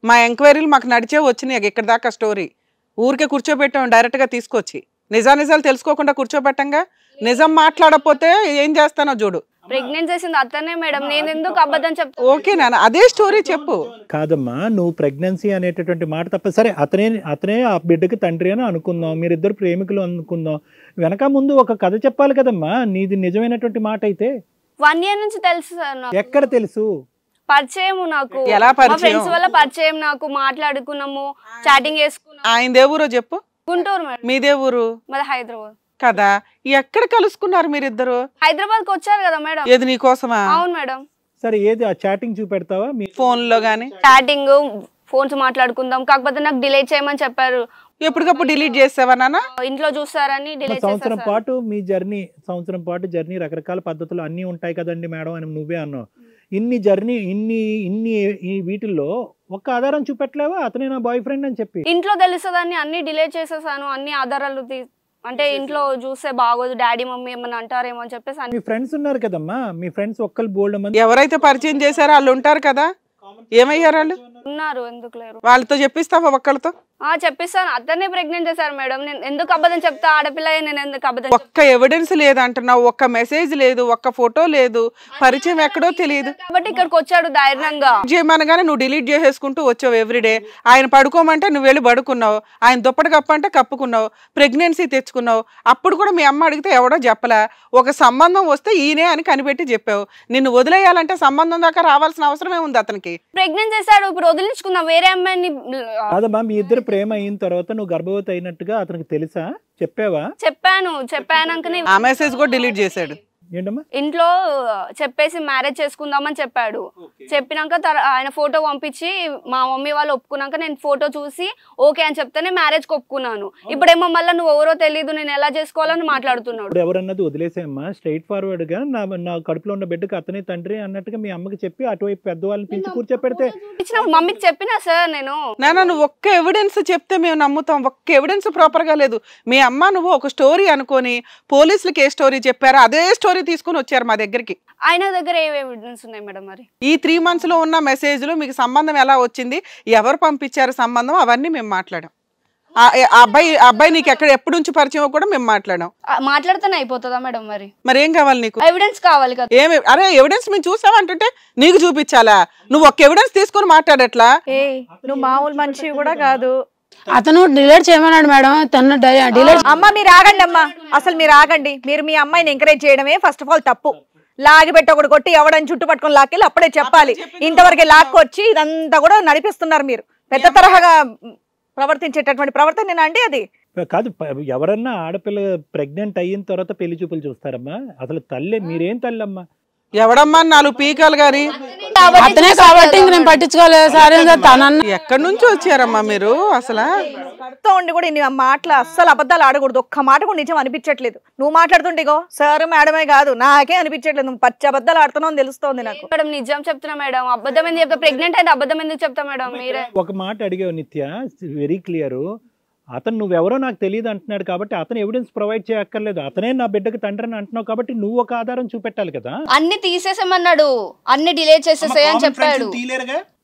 మా ఎంక్వైరీలు మాకు నడిచే వచ్చినాయి ఇక్కడ దాకా స్టోరీ ఊరికే కూర్చోబెట్టాము డైరెక్ట్గా తీసుకొచ్చి నిజా నిజాలు తెలుసుకోకుండా కూర్చోబెట్టంగా నిజం మాట్లాడకపోతే ఏం చేస్తానో చూడు చేసింది అతనే మేడం నేను ఎందుకు ఓకే అదే స్టోరీ చెప్పు కాదమ్మా నువ్వు ప్రెగ్నెన్సీ అనేటటువంటి మాట తప్ప సరే అతనే అతనే ఆ బిడ్డకి తండ్రి అని అనుకుందాం మీరిద్దరు ప్రేమికులు అనుకుందాం వెనక ముందు ఒక కథ చెప్పాలి కదమ్మా నీది నిజమైనటువంటి మాట అయితే వన్ ఇయర్ నుంచి తెలుసు ఎక్కడ తెలుసు పరిచయం నాకు ఎలా పరిచయం? ఫ్రెండ్స్ వల్ల పరిచయం నాకు మాట్లాడుకున్నాము చాటింగ్ చేసుకున్నాము ఆయన చెప్పు గుంటూరు మీదే ఊరు మరి హైదరాబాద్ కదా ఎక్కడ కలుసుకున్నారు మీరిద్దరు హైదరాబాద్ కి వచ్చారు కదా మేడం ఏది నీకోసమా అవును మేడం సరే ఏది ఆ చాటింగ్ చూపెడతావా మీ ఫోన్ లో గానీ చాటింగ్ ఫోన్స్ మాట్లాడుకుందాం కాకపోతే నాకు డిలే చేయమని చెప్పారు ఎప్పటికప్పుడు డిలీట్ చేసావా నాన్న ఇంట్లో చూస్తారని సంవత్సరం పాటు మీ జర్నీ సంవత్సరం పాటు జర్నీ రకరకాల పద్ధతులు అన్ని ఉంటాయి కదండి మేడం అని నువ్వే అన్నావు ఇన్ని జర్నీ ఇన్ని ఇన్ని ఈ వీటిల్లో ఒక్క ఆధారం చూపెట్టలేవా అతనే నా బాయ్ ఫ్రెండ్ అని చెప్పి ఇంట్లో తెలుస్తుందని అన్ని డిలే చేసేసాను అన్ని ఆధారాలు అంటే ఇంట్లో చూస్తే బాగోదు డాడీ మమ్మీ ఏమన్నా అంటారేమో అని చెప్పేసి మీ ఫ్రెండ్స్ ఉన్నారు కదమ్మా మీ ఫ్రెండ్స్ ఒక్కరు బోల్డ్ మంది ఎవరైతే పరిచయం చేశారో వాళ్ళు ఉంటారు కదా ఏమయ్యారు వాళ్ళు ఉన్నారు ఎందుకు లేరు వాళ్ళతో చెప్పిస్తావా ఒక్కళ్ళతో చెప్పిస్తాను అతన్ని ప్రెగ్నెంట్ చేశారు మేడం నేను ఎందుకు అబద్ధం చెప్తా ఆడపిల్ల నేను ఎందుకు అబద్ధం ఒక్క ఎవిడెన్స్ లేదంటున్నావు ఒక్క మెసేజ్ లేదు ఒక్క ఫోటో లేదు పరిచయం ఎక్కడో తెలియదు కాబట్టి ఇక్కడికి వచ్చాడు ధైర్యంగా చేయమనగానే నువ్వు డిలీట్ చేసేసుకుంటూ వచ్చావు ఎవ్రీడే ఆయన పడుకోమంటే నువ్వు వెళ్ళి పడుకున్నావు ఆయన దుప్పటి కప్పంటే కప్పుకున్నావు ప్రెగ్నెన్సీ తెచ్చుకున్నావు అప్పుడు కూడా మీ అమ్మ అడిగితే ఎవడో చెప్పలే ఒక సంబంధం వస్తే ఈయనే అని కనిపెట్టి చెప్పావు నిన్ను వదిలేయాలంటే సంబంధం దాకా రావాల్సిన అవసరమే ఉంది అతనికి ప్రెగ్నెంట్ చేశాడు ఇప్పుడు వదిలించుకున్నావు వేరే అమ్మాయిని ప్రేమ అయిన తర్వాత నువ్వు గర్భవతి అయినట్టుగా అతనికి తెలుసా చెప్పావా చెప్పాను చెప్పాను ఆ మెసేజ్ కూడా డిలీట్ చేశాడు ఇంట్లో చెప్పేసి మ్యారేజ్ చేసుకుందామని చెప్పాడు చెప్పినాక ఆయన ఫోటో పంపించి మా మమ్మీ వాళ్ళు ఒప్పుకున్నాక నేను ఫోటో చూసి ఓకే అని చెప్తేనే మ్యారేజ్ ఒప్పుకున్నాను ఇప్పుడేమో మళ్ళీ నువ్వు ఎవరో తెలియదు నేను ఎలా చేసుకోవాలని మాట్లాడుతున్నాడు ఎవరన్నది వదిలేసేమ్మా స్ట్రైట్ ఫార్వర్డ్ గా నా కడుపులో ఉన్న బిడ్డకి అతనే తండ్రి అన్నట్టుగా మీ అమ్మకి చెప్పి అటువైపు పెద్దవాళ్ళని పిలిచి కూర్చోపెడితే మమ్మీకి చెప్పినా సార్ నేను నానా నువ్వు ఒక్క ఎవిడెన్స్ చెప్తే మేము నమ్ముతాం ఒక్క ఎవిడెన్స్ ప్రాపర్ గా లేదు మీ అమ్మ నువ్వు ఒక స్టోరీ అనుకొని పోలీసులకి ఏ స్టోరీ చెప్పారో అదే స్టోరీ హిస్టరీ తీసుకుని వచ్చారు మా దగ్గరికి ఆయన దగ్గర ఏమేమి ఉన్నాయి మేడం మరి ఈ త్రీ మంత్స్ లో ఉన్న మెసేజ్లు మీకు సంబంధం ఎలా వచ్చింది ఎవరు పంపించారు సంబంధం అవన్నీ మేము మాట్లాడాం అబ్బాయి అబ్బాయి నీకు ఎక్కడ ఎప్పటి నుంచి పరిచయం కూడా మేము మాట్లాడాం మాట్లాడితేనే అయిపోతుందా మేడం మరి మరి ఏం కావాలి నీకు ఎవిడెన్స్ కావాలి కదా ఏమి అరే ఎవిడెన్స్ మేము చూసాం అంటుంటే నీకు చూపించాలా నువ్వు ఒక ఎవిడెన్స్ తీసుకొని మాట్లాడట్లా నువ్వు మామూలు మనిషి కూడా కాదు అతను డిలేట్ చేయమన్నాడు మేడం తను డిలేట్ అమ్మ మీరు ఆగండి అమ్మ అసలు మీరు ఆగండి మీరు మీ అమ్మాయిని ఎంకరేజ్ చేయడమే ఫస్ట్ ఆఫ్ ఆల్ తప్పు లాగి పెట్టకూడదు కొట్టి ఎవడని చుట్టుపట్టుకుని లాక్కెళ్ళి అప్పుడే చెప్పాలి ఇంతవరకే లాక్కొచ్చి ఇదంతా కూడా నడిపిస్తున్నారు మీరు పెద్ద తరహాగా ప్రవర్తించేటటువంటి ప్రవర్తన అండి అది కాదు ఎవరన్నా ఆడపిల్ల ప్రెగ్నెంట్ అయిన తర్వాత పెళ్లి చూపులు చూస్తారమ్మా అసలు తల్లి మీరేం అమ్మా ఎవడమ్మా నాలుగు పీకాలు గాని అతనే కాబట్టి ఇంక నేను పట్టించుకోలేదు సరే తన ఎక్కడి నుంచి వచ్చారమ్మా మీరు అసలు భర్త ఉండి కూడా ఇన్ని మాటలు అస్సలు అబద్ధాలు ఆడకూడదు ఒక్క మాట కూడా నిజం అనిపించట్లేదు నువ్వు మాట్లాడుతుంటేగో సార్ మేడమే కాదు నాకే అనిపించట్లేదు నువ్వు పచ్చి అబద్ధాలు ఆడుతున్నావు తెలుస్తోంది నాకు మేడం నిజం చెప్తున్నా మేడం అబద్ధం ఎందుకు చెప్తా ప్రెగ్నెంట్ అయితే అబద్ధం ఎందుకు చెప్తా మేడం మీరే ఒక మాట అడిగావు నిత్య వెరీ క్లియర్ అతను నువ్వెవరో నాకు తెలియదు అంటున్నాడు కాబట్టి అతను ఎవిడెన్స్ ప్రొవైడ్ చేయక్కర్లేదు అతనే నా బిడ్డకి తండ్రి అని అంటున్నావు కాబట్టి నువ్వు ఒక ఆధారం చూపెట్టాలి కదా అన్ని తీసేసామన్నాడు అన్ని డిలే చేసేసాయని చెప్పాడు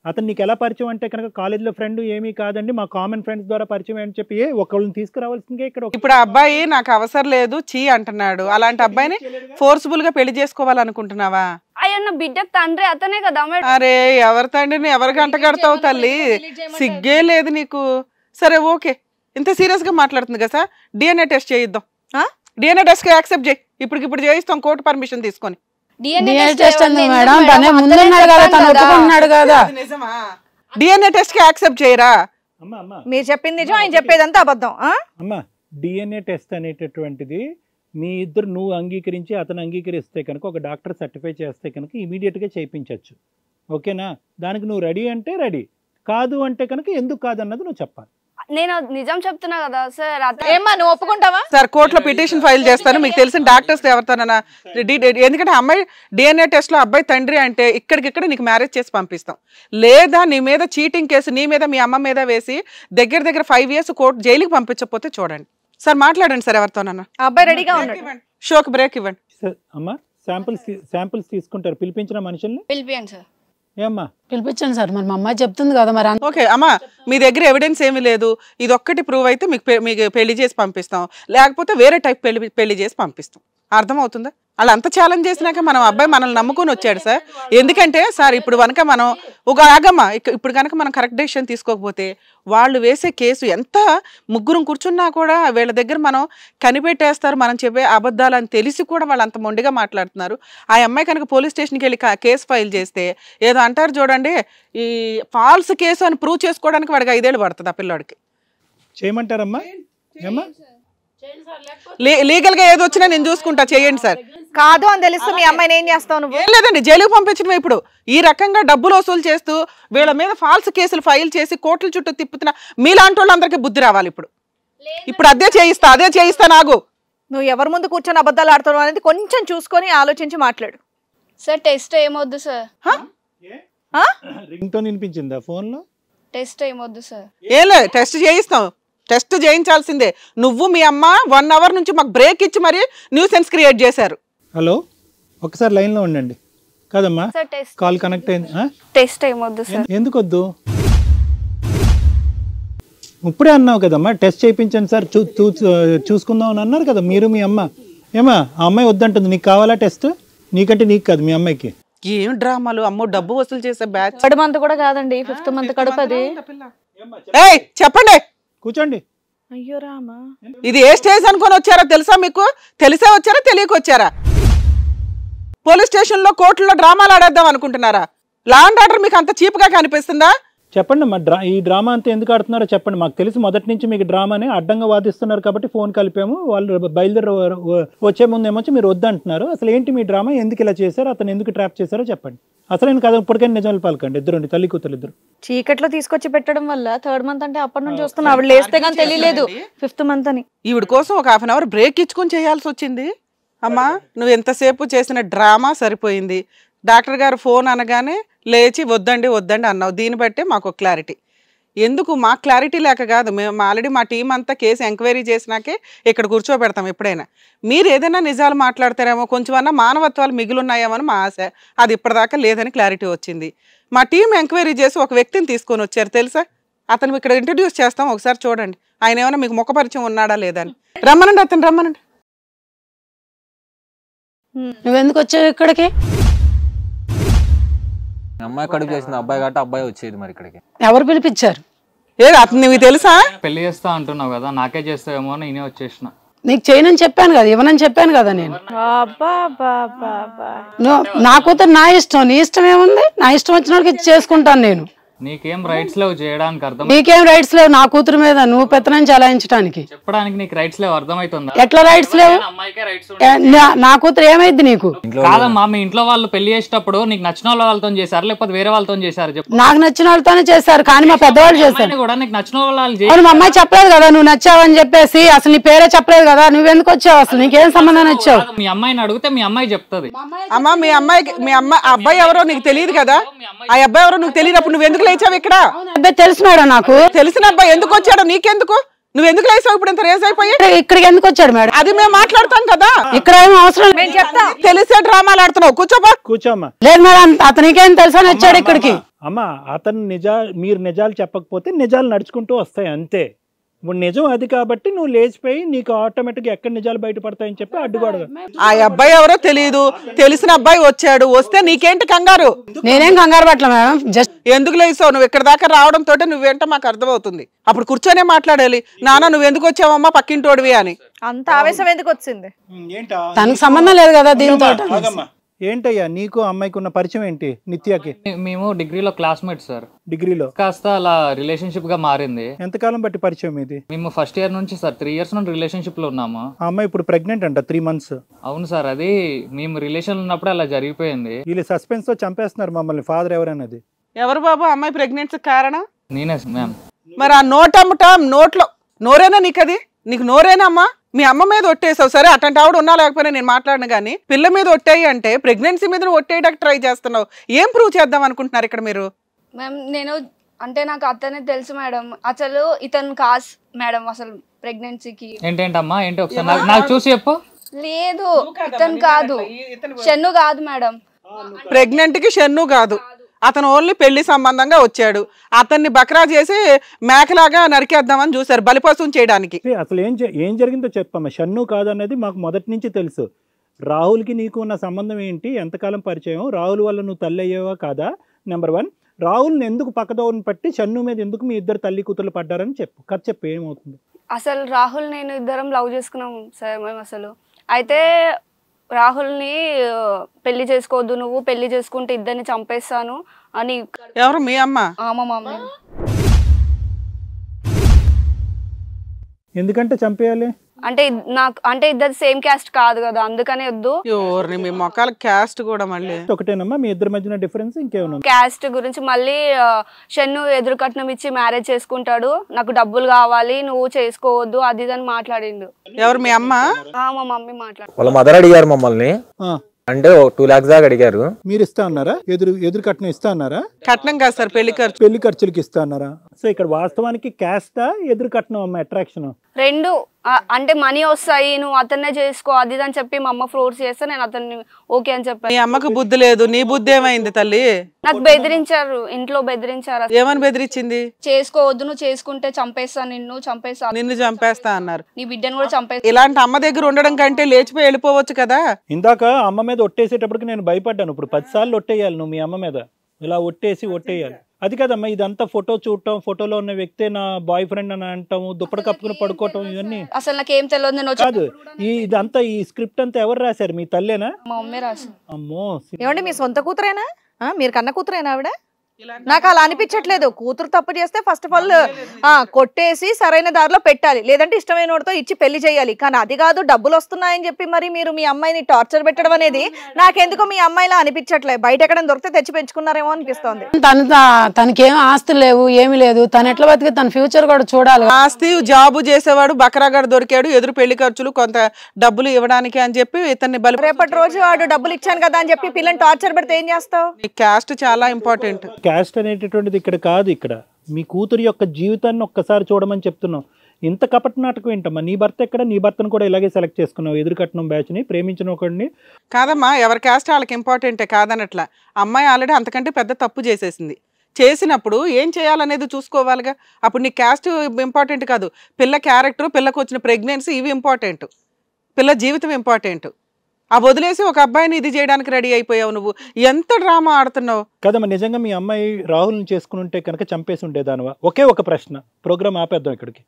అతను నీకు ఎలా పరిచయం అంటే కనుక కాలేజీలో ఫ్రెండ్ ఏమీ కాదండి మా కామన్ ఫ్రెండ్స్ ద్వారా పరిచయం అని చెప్పి ఒకళ్ళని తీసుకురావాల్సిందే ఇక్కడ ఇప్పుడు అబ్బాయి నాకు అవసరం లేదు చీ అంటున్నాడు అలాంటి అబ్బాయిని ఫోర్స్ఫుల్ గా పెళ్లి చేసుకోవాలనుకుంటున్నావా ఆయన బిడ్డ తండ్రి అతనే కదా అరే ఎవరి తండ్రిని ఎవరికి గంట కడతావు తల్లి సిగ్గే లేదు నీకు సరే ఓకే ఇంత సీరియస్గా మాట్లాడుతుంది కదా సార్ డిఎన్ఏ టెస్ట్ చేయిద్దాం డిఎన్ఏ టెస్ట్ యాక్సెప్ట్ చేయి ఇప్పటికిప్పుడు చేయిస్తాం కోర్టు పర్మిషన్ తీసుకొని డిఎన్ఏ టెస్ట్ కి యాక్సెప్ట్ చేయరా మీరు చెప్పింది నిజం ఆయన చెప్పేదంతా అబద్ధం అమ్మా డిఎన్ఏ టెస్ట్ అనేటటువంటిది మీ ఇద్దరు నువ్వు అంగీకరించి అతను అంగీకరిస్తే కనుక ఒక డాక్టర్ సర్టిఫై చేస్తే కనుక గా చేయించచ్చు ఓకేనా దానికి నువ్వు రెడీ అంటే రెడీ కాదు అంటే కనుక ఎందుకు కాదన్నది నువ్వు చెప్పాలి నేను నిజం చెప్తున్నా కదా సార్ ఏమ్మా నువ్వు ఒప్పుకుంటావా సార్ కోర్టులో పిటిషన్ ఫైల్ చేస్తాను మీకు తెలిసిన డాక్టర్స్ ఎవరితోనైనా ఎందుకంటే అమ్మాయి డిఎన్ఏ టెస్ట్ లో అబ్బాయి తండ్రి అంటే ఇక్కడికిక్కడ నీకు మ్యారేజ్ చేసి పంపిస్తాం లేదా నీ మీద చీటింగ్ కేసు నీ మీద మీ అమ్మ మీద వేసి దగ్గర దగ్గర ఫైవ్ ఇయర్స్ కోర్టు జైలుకి పంపించకపోతే చూడండి సార్ మాట్లాడండి సార్ ఎవరితోనన్నా అబ్బాయి రెడీగా ఉన్నాడు షోక్ బ్రేక్ ఇవ్వండి అమ్మా శాంపుల్స్ శాంపుల్స్ తీసుకుంటారు పిలిపించిన మనుషుల్ని పిలిపించండి సార్ ఏమ్మా పిలిపించండి సార్ మరి మా అమ్మాయి చెప్తుంది కదా మరి అంత- ఓకే అమ్మా మీ దగ్గర ఎవిడెన్స్ ఏమీ లేదు ఇది ఒక్కటి ప్రూవ్ అయితే మీకు పె- మీకు పెళ్లి చేసి పంపిస్తాం లేకపోతే వేరే టైప్ పెళ్లి పెళ్లి చేసి పంపిస్తాం అర్థమవుతుందా వాళ్ళు అంత ఛాలెంజ్ చేసినాక మనం అబ్బాయి మనల్ని నమ్ముకొని వచ్చాడు సార్ ఎందుకంటే సార్ ఇప్పుడు కనుక మనం ఒక ఆగమ్మ ఇప్పుడు కనుక మనం కరెక్ట్ డెసిషన్ తీసుకోకపోతే వాళ్ళు వేసే కేసు ఎంత ముగ్గురం కూర్చున్నా కూడా వీళ్ళ దగ్గర మనం కనిపెట్టేస్తారు మనం చెప్పే అబద్ధాలు అని తెలిసి కూడా వాళ్ళు అంత మొండిగా మాట్లాడుతున్నారు ఆ అమ్మాయి కనుక పోలీస్ స్టేషన్కి వెళ్ళి కేసు ఫైల్ చేస్తే ఏదో అంటారు చూడండి ఈ ఫాల్స్ కేసు అని ప్రూవ్ చేసుకోవడానికి వాడికి ఐదేళ్ళు పడుతుంది ఆ పిల్లోడికి చేయమంటారమ్మా లీగల్ గా ఏది వచ్చినా నేను చూసుకుంటా చేయండి సార్ కాదు అని తెలుసు మీ అమ్మాయిని ఏం చేస్తావు నువ్వు ఏం లేదండి జైలుకు పంపించడం ఇప్పుడు ఈ రకంగా డబ్బులు వసూలు చేస్తూ వీళ్ళ మీద ఫాల్స్ కేసులు ఫైల్ చేసి కోర్టుల చుట్టూ తిప్పుతున్న మీలాంటి వాళ్ళందరికీ బుద్ధి రావాలి ఇప్పుడు ఇప్పుడు అదే చేయిస్తా అదే చేయిస్తా నాగు నువ్వు ఎవరి ముందు కూర్చొని అబద్ధాలు ఆడుతున్నావు అనేది కొంచెం చూసుకొని ఆలోచించి మాట్లాడు సార్ టెస్ట్ ఏమొద్దు సార్ రింగ్ టోన్ వినిపించిందా ఫోన్ లో టెస్ట్ ఏమవుద్దు సార్ లేదు టెస్ట్ చేయిస్తాం టెస్ట్ చేయించాల్సిందే నువ్వు మీ అమ్మ వన్ అవర్ నుంచి మాకు బ్రేక్ ఇచ్చి మరి న్యూసెన్స్ క్రియేట్ చేశారు హలో ఒకసారి లైన్లో ఉండండి కాదమ్మా కాల్ కనెక్ట్ అయింది టెస్ట్ ఏమొద్దు సార్ ఎందుకు వద్దు ఇప్పుడే అన్నావు కదమ్మా టెస్ట్ చేయించండి సార్ చూ చూసుకుందాం అని అన్నారు కదా మీరు మీ అమ్మ ఏమా ఆ అమ్మాయి వద్దంటుంది నీకు కావాలా టెస్ట్ నీకంటే నీకు కాదు మీ అమ్మాయికి ఏం డ్రామాలు అమ్మో డబ్బు వసూలు చేసే బ్యాచ్ మంత్ కూడా కాదండి ఫిఫ్త్ మంత్ కడుపది చెప్పండి కూర్చోండి అయ్యో రామా ఇది ఏ స్టేజ్ అనుకుని వచ్చారా తెలుసా మీకు తెలిసే వచ్చారా తెలియకొచ్చారా పోలీస్ స్టేషన్లో కోర్టులో డ్రామాలు ఆడేద్దాం అనుకుంటున్నారా లా అండ్ ఆర్డర్ మీకు అంత చీప్గా కనిపిస్తుందా చెప్పండి మా డ్రా ఈ డ్రామా అంతా ఎందుకు ఆడుతున్నారో చెప్పండి మాకు తెలిసి మొదటి నుంచి మీకు డ్రామాని అడ్డంగా వాదిస్తున్నారు కాబట్టి ఫోన్ కలిపాము వాళ్ళు బయలుదేరి వచ్చే ముందేమొచ్చి మీరు వద్దంటున్నారు అసలు ఏంటి మీ డ్రామా ఎందుకు ఇలా చేశారు అతను ఎందుకు ట్రాప్ చేశారో చెప్పండి అసలు నేను కదా ఇప్పటికైనా నిజాలు పాల్కండి ఇద్దరు తల్లి కూతురు ఇద్దరు చీకట్లో తీసుకొచ్చి పెట్టడం వల్ల థర్డ్ మంత్ అంటే అప్పటి నుంచి వస్తున్నా ఆవిడ లేస్తే కానీ తెలియలేదు ఫిఫ్త్ మంత్ అని ఈవిడ కోసం ఒక హాఫ్ అన్ అవర్ బ్రేక్ ఇచ్చుకొని చేయాల్సి వచ్చింది అమ్మా నువ్వు ఎంతసేపు చేసిన డ్రామా సరిపోయింది డాక్టర్ గారు ఫోన్ అనగానే లేచి వద్దండి వద్దండి అన్నావు దీన్ని బట్టే మాకు క్లారిటీ ఎందుకు మా క్లారిటీ లేక కాదు మేము ఆల్రెడీ మా టీం అంతా కేసు ఎంక్వైరీ చేసినాకే ఇక్కడ కూర్చోబెడతాం ఎప్పుడైనా మీరు ఏదైనా నిజాలు మాట్లాడతారేమో కొంచెమన్నా మానవత్వాలు మిగిలిన్నాయేమని మా ఆశ అది ఇప్పటిదాకా లేదని క్లారిటీ వచ్చింది మా టీం ఎంక్వైరీ చేసి ఒక వ్యక్తిని తీసుకొని వచ్చారు తెలుసా అతను ఇక్కడ ఇంట్రడ్యూస్ చేస్తాం ఒకసారి చూడండి ఆయన ఏమైనా మీకు ముఖపరిచయం ఉన్నాడా లేదా అని రమ్మనండి అతను రమ్మనండి నువ్వెందుకు వచ్చావు ఇక్కడికి అమ్మాయి కడుపు చేసింది అబ్బాయి కాబట్టి అబ్బాయి వచ్చేది మరి ఇక్కడికి ఎవరు పిలిపించారు అతను నీకు తెలుసా పెళ్లి చేస్తా అంటున్నావు కదా నాకే చేస్తావేమో అని నేనే వచ్చేసిన నీకు చేయనని చెప్పాను కదా ఇవ్వనని చెప్పాను కదా నేను నా కూతురు నా ఇష్టం నీ ఇష్టం ఏముంది నా ఇష్టం వచ్చిన వాళ్ళకి చేసుకుంటాను నేను నీకేం రైట్స్ లేవు చేయడానికి అర్థం నీకేం రైట్స్ లేవు నా కూతురు మీద నువ్వు పెత్తనం చలాయించడానికి చెప్పడానికి నీకు రైట్స్ లేవు అర్థమవుతుందా ఎట్లా రైట్స్ లేవు నా కూతురు ఏమైంది నీకు కాదమ్మా మీ ఇంట్లో వాళ్ళు పెళ్లి చేసేటప్పుడు నీకు నచ్చిన వాళ్ళతో చేశారు లేకపోతే వేరే వాళ్ళతో చేశారు చెప్పు నాకు నచ్చిన వాళ్ళతోనే చేశారు కానీ మా పెద్దవాళ్ళు చేశారు కూడా నీకు నచ్చిన వాళ్ళు మా అమ్మాయి చెప్పలేదు కదా నువ్వు నచ్చావు అని చెప్పేసి అసలు నీ పేరే చెప్పలేదు కదా నువ్వెందుకు వచ్చావు అసలు నీకేం సంబంధం వచ్చావు మీ అమ్మాయిని అడిగితే మీ అమ్మాయి చెప్తుంది అమ్మా మీ అమ్మాయికి మీ అమ్మాయి అబ్బాయి ఎవరో నీకు తెలియదు కదా ఆ అబ్బాయి ఎవరో నువ్వు తెలియదు అప్పుడు నువ్వు ఎందుకు లేచావు ఇక్కడ అబ్బాయి తెలుసు మేడం నాకు తెలిసిన అబ్బాయి ఎందుకు వచ్చాడు నీకెందుకు నువ్వు ఎందుకు లేచావు ఇప్పుడు ఇంత రేజ్ అయిపోయా ఇక్కడికి ఎందుకు వచ్చాడు మేడం అది మేము మాట్లాడతాం కదా ఇక్కడ ఏం అవసరం చెప్తా తెలిసే డ్రామాలు ఆడుతున్నావు కూర్చోబా కూర్చోమ్మా లేదు మేడం అతనికేం తెలుసు అని వచ్చాడు ఇక్కడికి అమ్మా అతను నిజాలు మీరు నిజాలు చెప్పకపోతే నిజాలు నడుచుకుంటూ వస్తాయి అంతే ఇప్పుడు నిజం అది కాబట్టి నువ్వు లేచిపోయి నీకు ఆటోమేటిక్గా ఎక్కడ నిజాలు బయటపడతాయని చెప్పి అడ్డుకోడు ఆ అబ్బాయి ఎవరో తెలియదు తెలిసిన అబ్బాయి వచ్చాడు వస్తే నీకేంటి కంగారు నేనేం కంగారు పట్ల మేడం జస్ట్ ఎందుకు లేసావు నువ్వు ఇక్కడ దాకా రావడం తోటే నువ్వేంటో మాకు అర్థమవుతుంది అప్పుడు కూర్చొనే మాట్లాడాలి నానా నువ్వు ఎందుకు వచ్చావమ్మా పక్కింటోడివి అని అంత ఆవేశం ఎందుకు వచ్చింది తనకు సంబంధం లేదు కదా దీనితో ఏంటయ్యా నీకు అమ్మాయికి ఉన్న పరిచయం ఏంటి నిత్యకి మేము డిగ్రీలో క్లాస్మేట్ సార్ డిగ్రీలో కాస్త అలా రిలేషన్షిప్ గా మారింది ఎంతకాలం బట్టి పరిచయం ఇది మేము ఫస్ట్ ఇయర్ నుంచి సార్ త్రీ ఇయర్స్ నుండి రిలేషన్షిప్ లో ఉన్నాము అమ్మాయి ఇప్పుడు ప్రెగ్నెంట్ అంట త్రీ మంత్స్ అవును సార్ అది మేము రిలేషన్ ఉన్నప్పుడు అలా జరిగిపోయింది వీళ్ళు సస్పెన్స్ తో చంపేస్తున్నారు మమ్మల్ని ఫాదర్ ఎవరన్నది ఎవరు బాబు అమ్మాయి ప్రెగ్నెంట్ కారణం నేనే మ్యామ్ మరి ఆ నోట్ అమ్మటం నోట్లో నోరేనా నీకు అది నీకు నోరేనా అమ్మా మీ అమ్మ మీద ఒట్టేసావు సరే అట్లాంటి ఆవిడ ఉన్నా లేకపోయినా నేను మాట్లాడను కానీ పిల్ల మీద ఒట్టేయి అంటే ప్రెగ్నెన్సీ మీద ఒట్టేయడానికి ట్రై చేస్తున్నావు ఏం ప్రూవ్ చేద్దాం అనుకుంటున్నారు ఇక్కడ మీరు నేను అంటే నాకు అతనే తెలుసు మేడం అసలు ఇతను కాస్ మేడం అసలు ప్రెగ్నెన్సీకి ఏంటంటమ్మా ఏంటి ఒకసారి నాకు చూసి చెప్పు లేదు ఇతను కాదు షన్ను కాదు మేడం ప్రెగ్నెంట్ కి షన్ను కాదు అతను ఓన్లీ పెళ్లి సంబంధంగా వచ్చాడు అతన్ని బక్రా చేసి మేకలాగా నరికేద్దామని చూశారు బలిపశువుని చేయడానికి అసలు ఏం ఏం జరిగిందో చెప్పమ్మా షన్ను కాదన్నది మాకు మొదటి నుంచి తెలుసు రాహుల్కి నీకు ఉన్న సంబంధం ఏంటి ఎంతకాలం పరిచయం రాహుల్ వల్ల నువ్వు తల్లి అయ్యేవా కాదా నెంబర్ వన్ రాహుల్ని ఎందుకు పక్కదోవని పట్టి షన్ను మీద ఎందుకు మీ ఇద్దరు తల్లి కూతురు పడ్డారని చెప్పు కథ చెప్పు ఏమవుతుంది అసలు రాహుల్ నేను ఇద్దరం లవ్ చేసుకున్నాం సార్ మేము అసలు అయితే రాహుల్ని పెళ్లి చేసుకోవద్దు నువ్వు పెళ్లి చేసుకుంటే ఇద్దరిని చంపేస్తాను అని ఎవరు మీ అమ్మ మా ఎందుకంటే చంపేయాలి అంటే నాకు అంటే ఇద్దరు సేమ్ క్యాస్ట్ కాదు కదా అందుకనే వద్దు మీ మొక్కల క్యాస్ట్ కూడా మళ్ళీ ఒకటేనమ్మా మీ ఇద్దరి మధ్యన డిఫరెన్స్ ఇంకేమో క్యాస్ట్ గురించి మళ్ళీ షన్ను ఎదురు కట్నం ఇచ్చి మ్యారేజ్ చేసుకుంటాడు నాకు డబ్బులు కావాలి నువ్వు చేసుకోవద్దు అది ఇది అని మాట్లాడిండు ఎవరు మీ అమ్మ మా మమ్మీ మాట్లాడు వాళ్ళ మదర్ అడిగారు మమ్మల్ని అంటే టూ లాక్స్ దాకా అడిగారు మీరు ఇస్తా అన్నారా ఎదురు ఎదురు కట్నం ఇస్తా అన్నారా కట్నం కాదు సార్ పెళ్లి ఖర్చు పెళ్లి ఖర్చులకి ఇస్తా అన్నారా సో ఇక్కడ వాస్తవానికి క్యాస్టా ఎదురు కట్నం అమ్మ అట్రాక్షన్ రెండు అంటే మనీ వస్తాయి నువ్వు అతన్నే చేసుకో అది అని చెప్పి మా అమ్మ ఫ్రోర్స్ చేస్తే నేను అతన్ని ఓకే అని చెప్పాను అమ్మకు బుద్ధి లేదు నీ బుద్ధి ఏమైంది తల్లి నాకు బెదిరించారు ఇంట్లో బెదిరించారు ఏమని బెదిరించింది చేసుకోవద్దు నువ్వు చేసుకుంటే చంపేస్తా నిన్ను చంపేస్తా నిన్ను చంపేస్తా అన్నారు నీ బిడ్డను కూడా చంపేస్తా ఇలాంటి అమ్మ దగ్గర ఉండడం కంటే లేచిపోయి వెళ్ళిపోవచ్చు కదా ఇందాక అమ్మ మీద ఒట్టేసేటప్పటికి నేను భయపడ్డాను ఇప్పుడు పది సార్లు ఒట్టేయాలి నువ్వు మీ అమ్మ మీద ఇలా ఒట్టేసి ఒట్టేయాలి అది కదమ్మా ఇదంతా ఫోటో చూడటం ఫోటోలో ఉన్న వ్యక్తే నా బాయ్ ఫ్రెండ్ అని అంటాము దుప్పటి కప్పుకుని పడుకోవటం ఇవన్నీ అసలు నాకేం తెలియదు కాదు ఇదంతా ఈ స్క్రిప్ట్ అంతా ఎవరు రాశారు మీ తల్లేనా మా రాసి అమ్మో ఏమండి మీ సొంత కూతురేనా మీరు కన్న కూతురేనా ఆవిడ నాకు అలా అనిపించట్లేదు కూతురు తప్పు చేస్తే ఫస్ట్ ఆఫ్ ఆల్ కొట్టేసి సరైన దారిలో పెట్టాలి లేదంటే ఇష్టమైన వాడితో ఇచ్చి పెళ్లి చేయాలి కానీ అది కాదు డబ్బులు వస్తున్నాయని చెప్పి మరి మీరు మీ అమ్మాయిని టార్చర్ పెట్టడం అనేది నాకెందుకో మీ అమ్మాయిలా అనిపించట్లేదు బయట ఎక్కడ దొరికితే తెచ్చి పెంచుకున్నారేమో అనిపిస్తోంది తను తనకేం ఆస్తి లేవు ఏమి లేదు తను ఎట్లా బతికి తన ఫ్యూచర్ కూడా చూడాలి ఆస్తి జాబు చేసేవాడు గారు దొరికాడు ఎదురు పెళ్లి ఖర్చులు కొంత డబ్బులు ఇవ్వడానికి అని చెప్పి ఇతన్ని బలి రేపటి రోజు వాడు డబ్బులు ఇచ్చాను కదా అని చెప్పి పిల్లని టార్చర్ పెడితే ఏం చేస్తావు క్యాస్ట్ చాలా ఇంపార్టెంట్ క్యాస్ట్ అనేటటువంటిది ఇక్కడ కాదు ఇక్కడ మీ కూతురు యొక్క జీవితాన్ని ఒక్కసారి చూడమని చెప్తున్నాం ఇంత కపట నాటకం ఏంటమ్మా నీ భర్త ఎక్కడ నీ భర్తను కూడా ఇలాగే సెలెక్ట్ చేసుకున్నావు ఎదురుకట్నం బ్యాచ్ని ప్రేమించిన ఒకడిని కాదమ్మా ఎవరి క్యాస్ట్ వాళ్ళకి ఇంపార్టెంటే కాదనట్లా అమ్మాయి ఆల్రెడీ అంతకంటే పెద్ద తప్పు చేసేసింది చేసినప్పుడు ఏం చేయాలనేది చూసుకోవాలిగా అప్పుడు నీ క్యాస్ట్ ఇంపార్టెంట్ కాదు పిల్ల క్యారెక్టర్ పిల్లకు వచ్చిన ప్రెగ్నెన్సీ ఇవి ఇంపార్టెంట్ పిల్ల జీవితం ఇంపార్టెంట్ ఆ వదిలేసి ఒక అబ్బాయిని ఇది చేయడానికి రెడీ అయిపోయావు నువ్వు ఎంత డ్రామా ఆడుతున్నావు కదమ్మా నిజంగా మీ అమ్మాయి రాహుల్ని చేసుకుని ఉంటే కనుక చంపేసి ఉండేదానివా ఒకే ఒక ప్రశ్న ప్రోగ్రామ్ ఆపేద్దాం ఇక్కడికి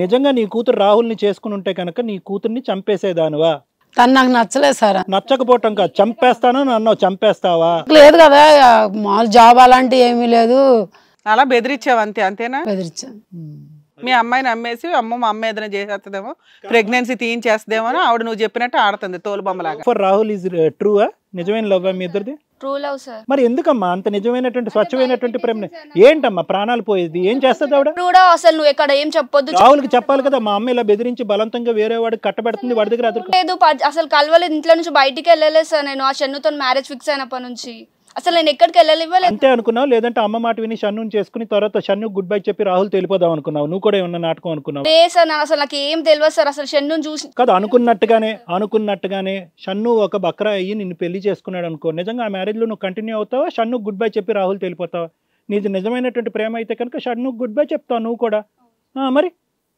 నిజంగా నీ కూతురు రాహుల్ని చేసుకుని ఉంటే కనుక నీ కూతుర్ని చంపేసేదానివా తను నాకు నచ్చలేదు సార్ నచ్చకపోవటం కాదు చంపేస్తాను అన్నావు చంపేస్తావా లేదు కదా మా జాబ్ అలాంటి ఏమీ లేదు అలా బెదిరించావు అంతే అంతేనా బెదిరించాను మీ అమ్మాయిని అమ్మేసి అమ్మ మా అమ్మ ఏదైనా చేసేస్తుందేమో ప్రెగ్నెన్సీ తీయించేస్తామో ఆవిడ నువ్వు చెప్పినట్టు ఆడుతుంది తోలుబొమ్మలాగా for Rahul is true uh, నిజమైన లవ్ మీ ఇద్దరిది ట్రూ లవ్ సార్ మరి ఎందుకమ్మా అంత నిజమైనటువంటి స్వచ్ఛమైనటువంటి ప్రేమ ఏంటమ్మా ప్రాణాలు పోయేది ఏం చేస్తుంది ఆవిడ కూడా అసలు నువ్వు ఇక్కడ ఏం చెప్పొద్దు రాహుల్కి చెప్పాలి కదా మా అమ్మ ఇలా బెదిరించి బలవంతంగా వేరే వాడు కట్టబెడుతుంది వాడి దగ్గర అసలు కలవలేదు ఇంట్లో నుంచి బయటికి వెళ్ళలేదు సార్ నేను ఆ చెన్నుతో మ్యారేజ్ ఫిక్స్ అయినప్పటి నుంచి అసలు నేను ఎక్కడికి ఇవ్వలేదు అంతే అనుకున్నావు లేదంటే అమ్మ మాట విని షన్ను చేసుకుని తర్వాత షన్ను గుడ్ బై చెప్పి రాహుల్ తెలిపోదాం అనుకున్నావు నువ్వు కూడా ఏమన్నా నాటకం అనుకున్నావు లే సార్ అసలు నాకు ఏం తెలియదు సార్ అసలు షన్ను చూసి కదా అనుకున్నట్టుగానే అనుకున్నట్టుగానే షన్ను ఒక బక్రా అయ్యి నిన్ను పెళ్లి చేసుకున్నాడు అనుకో నిజంగా ఆ మ్యారేజ్ లో నువ్వు కంటిన్యూ అవుతావా షన్ను గుడ్ బై చెప్పి రాహుల్ తెలిపోతావా నీది నిజమైనటువంటి ప్రేమ అయితే కనుక షన్ను గుడ్ బై చెప్తావు నువ్వు కూడా మరి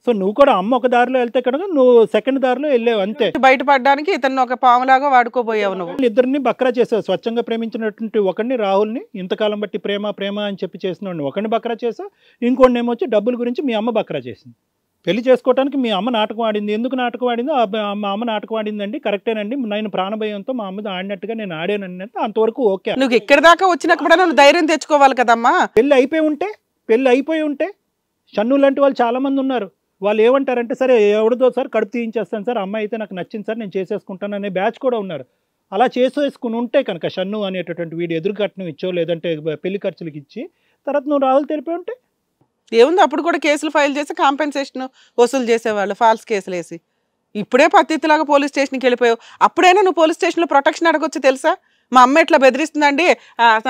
సో నువ్వు కూడా అమ్మ ఒక దారిలో వెళ్తే కనుక నువ్వు సెకండ్ దారిలో వెళ్ళావు అంతే బయటపడడానికి ఇతను ఒక పాములాగా వాడుకోబోయావు నువ్వు ఇద్దరిని బక్రా చేసావు స్వచ్ఛంగా ప్రేమించినటువంటి ఒకరిని రాహుల్ని ఇంతకాలం బట్టి ప్రేమ ప్రేమ అని చెప్పి చేసిన ఒకరిని బక్రా చేసావు ఇంకోటి ఏమొచ్చి డబ్బుల గురించి మీ అమ్మ బక్రా చేసింది పెళ్లి చేసుకోవడానికి మీ అమ్మ నాటకం ఆడింది ఎందుకు నాటకం ఆడిందో మా అమ్మ నాటకం ఆడిందండి కరెక్టేనండి నేను ప్రాణభయంతో మా అమ్మ ఆడినట్టుగా నేను ఆడాను అంతవరకు ఓకే నువ్వు ఇక్కడ దాకా వచ్చినప్పుడు నువ్వు ధైర్యం తెచ్చుకోవాలి కదమ్మా పెళ్ళి అయిపోయి ఉంటే పెళ్ళి అయిపోయి ఉంటే షన్ను లాంటి వాళ్ళు చాలామంది ఉన్నారు వాళ్ళు ఏమంటారంటే సరే ఎవరిదో సార్ కడుపు తీయించేస్తాను సార్ అమ్మాయి అయితే నాకు నచ్చింది సార్ నేను చేసేసుకుంటాను అనే బ్యాచ్ కూడా ఉన్నారు అలా చేసేసుకుని ఉంటే కనుక షన్ను అనేటటువంటి వీడు ఎదురు కట్నం ఇచ్చో లేదంటే పెళ్లి ఖర్చులకు ఇచ్చి తర్వాత నువ్వు రావులు తెలిపి ఉంటే ఏముంది అప్పుడు కూడా కేసులు ఫైల్ చేసి కాంపెన్సేషన్ వసూలు చేసేవాళ్ళు ఫాల్స్ కేసులు వేసి ఇప్పుడే పత్తిలాగా పోలీస్ స్టేషన్కి వెళ్ళిపోయావు అప్పుడైనా నువ్వు పోలీస్ స్టేషన్లో ప్రొటెక్షన్ అడగొచ్చు తెలుసా మా అమ్మ ఎట్లా బెదిరిస్తుందండి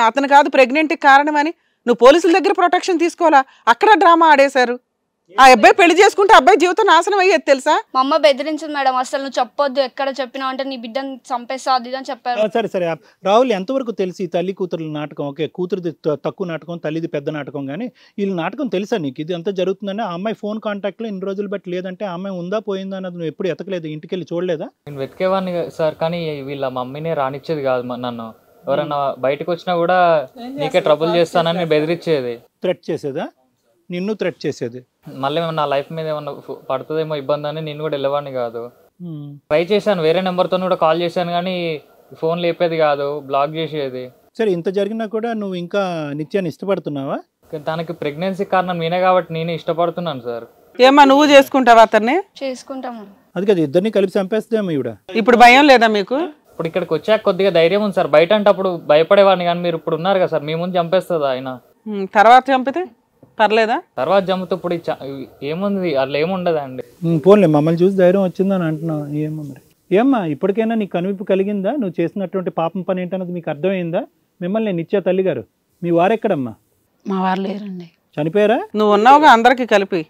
అతను కాదు ప్రెగ్నెంట్కి కారణమని నువ్వు పోలీసుల దగ్గర ప్రొటెక్షన్ తీసుకోవాలా అక్కడ డ్రామా ఆడేశారు ఆ అబ్బాయి పెళ్లి చేసుకుంటే అబ్బాయి జీవితం నాశనం అయ్యేది తెలుసా మా అమ్మ బెదిరించింది మేడం అసలు నువ్వు చెప్పొద్దు ఎక్కడ చెప్పినా అంటే నీ బిడ్డను చంపేస్తా అది అని చెప్పారు సరే సరే రాహుల్ ఎంతవరకు తెలిసి తల్లి కూతురు నాటకం ఓకే కూతురుది తక్కువ నాటకం తల్లిది పెద్ద నాటకం కానీ వీళ్ళ నాటకం తెలుసా నీకు ఇది ఎంత జరుగుతుందని ఆ అమ్మాయి ఫోన్ కాంటాక్ట్ లో ఇన్ని రోజులు బట్టి లేదంటే ఆ అమ్మాయి ఉందా పోయిందా అన్నది నువ్వు ఎప్పుడు ఎతకలేదు ఇంటికి వెళ్ళి చూడలేదా నేను వెతికేవాడిని సార్ కానీ వీళ్ళ మమ్మీనే రానిచ్చేది కాదు నన్ను ఎవరన్నా బయటకు వచ్చినా కూడా నీకే ట్రబుల్ చేస్తానని బెదిరించేది థ్రెట్ చేసేదా నిన్ను థ్రెట్ చేసేది మళ్ళీ నా లైఫ్ మీద ఏమన్నా పడుతుందేమో ఇబ్బంది అని నేను కూడా వెళ్ళేవాడిని కాదు ట్రై చేశాను వేరే నెంబర్ తో కూడా కాల్ చేశాను కానీ ఫోన్ లేపేది కాదు బ్లాక్ చేసేది సరే ఇంత జరిగినా కూడా నువ్వు ఇంకా నిత్యాన్ని ఇష్టపడుతున్నావా తనకి ప్రెగ్నెన్సీ కారణం నేనే కాబట్టి నేనే ఇష్టపడుతున్నాను సార్ ఏమా నువ్వు చేసుకుంటావా అతన్ని చేసుకుంటాము అది కదా ఇద్దరిని కలిపి చంపేస్తామో ఇవిడ ఇప్పుడు భయం లేదా మీకు ఇప్పుడు ఇక్కడికి వచ్చాక కొద్దిగా ధైర్యం ఉంది సార్ బయట అంటే అప్పుడు భయపడేవాడిని కానీ మీరు ఇప్పుడు ఉన్నారు కదా సార్ మీ ముందు చంపేస్తుంది ఆయన తర్వాత చంపితే పర్లేదా తర్వాత జమ్ముతో ఇప్పుడు ఏముంది అట్లా ఏముండదండి పోన్లే మమ్మల్ని చూసి ధైర్యం వచ్చిందని అంటున్నావు ఏమో మరి ఏమ్మా ఇప్పటికైనా నీకు కనువిప్పు కలిగిందా నువ్వు చేసినటువంటి పాపం పని ఏంటన్నది మీకు అర్థమైందా మిమ్మల్ని నిత్యా తల్లి గారు మీ వారెక్కడమ్మా మా వారు లేరండి చనిపోయారా నువ్వు ఉన్నావుగా అందరికి కలిపి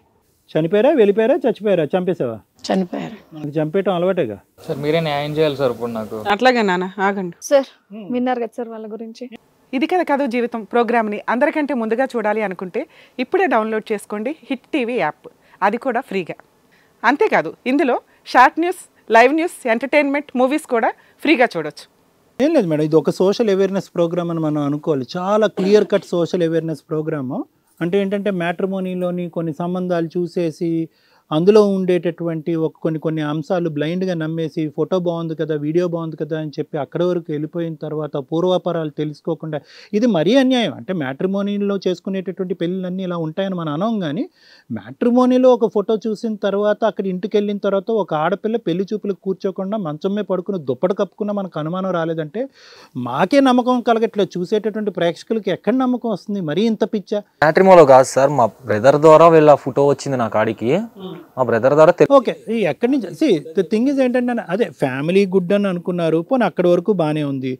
చనిపోయారా వెళ్ళిపోయారా చచ్చిపోయారా చంపేసావా చనిపోయారు నాకు చంపేయటం అలవాటేగా సార్ మీరే న్యాయం చేయాలి సార్ ఇప్పుడు నాకు అట్లాగే నాన్న ఆగండి సార్ విన్నారు కదా సార్ వాళ్ళ గురించి ఇది కదా కాదు జీవితం ప్రోగ్రామ్ని అందరికంటే ముందుగా చూడాలి అనుకుంటే ఇప్పుడే డౌన్లోడ్ చేసుకోండి హిట్ టీవీ యాప్ అది కూడా ఫ్రీగా అంతేకాదు ఇందులో short news live news entertainment movies కూడా ఫ్రీగా చూడొచ్చు ఏం లేదు మేడం ఇది ఒక సోషల్ అవేర్నెస్ ప్రోగ్రామ్ అని మనం అనుకోవాలి చాలా clear cut social awareness programme అంటే ఏంటంటే మ్యాట్రిమోనీలోని కొన్ని సంబంధాలు చూసేసి అందులో ఉండేటటువంటి ఒక కొన్ని కొన్ని అంశాలు బ్లైండ్గా నమ్మేసి ఫోటో బాగుంది కదా వీడియో బాగుంది కదా అని చెప్పి అక్కడ వరకు వెళ్ళిపోయిన తర్వాత పూర్వాపరాలు తెలుసుకోకుండా ఇది మరీ అన్యాయం అంటే మ్యాట్రిమోనీలో చేసుకునేటటువంటి పెళ్ళిళ్ళన్నీ ఇలా ఉంటాయని మనం అనం కానీ మ్యాట్రిమోనీలో ఒక ఫోటో చూసిన తర్వాత అక్కడ ఇంటికి వెళ్ళిన తర్వాత ఒక ఆడపిల్ల పెళ్లి చూపులకు కూర్చోకుండా మంచమే పడుకుని దుప్పటి కప్పుకున్న మనకు అనుమానం రాలేదంటే మాకే నమ్మకం కలగట్లేదు చూసేటటువంటి ప్రేక్షకులకి ఎక్కడ నమ్మకం వస్తుంది మరీ ఇంత పిచ్చా మ్యాట్రిమోలో కాదు సార్ మా బ్రదర్ ద్వారా వీళ్ళ ఫోటో వచ్చింది నా కాడికి మా బ్రదర్ ద్వారా ఓకే ఎక్కడి నుంచి థింగ్ ఇస్ ఏంటంటే అదే ఫ్యామిలీ గుడ్ అని అనుకున్నారు పోనీ అక్కడి వరకు బాగానే ఉంది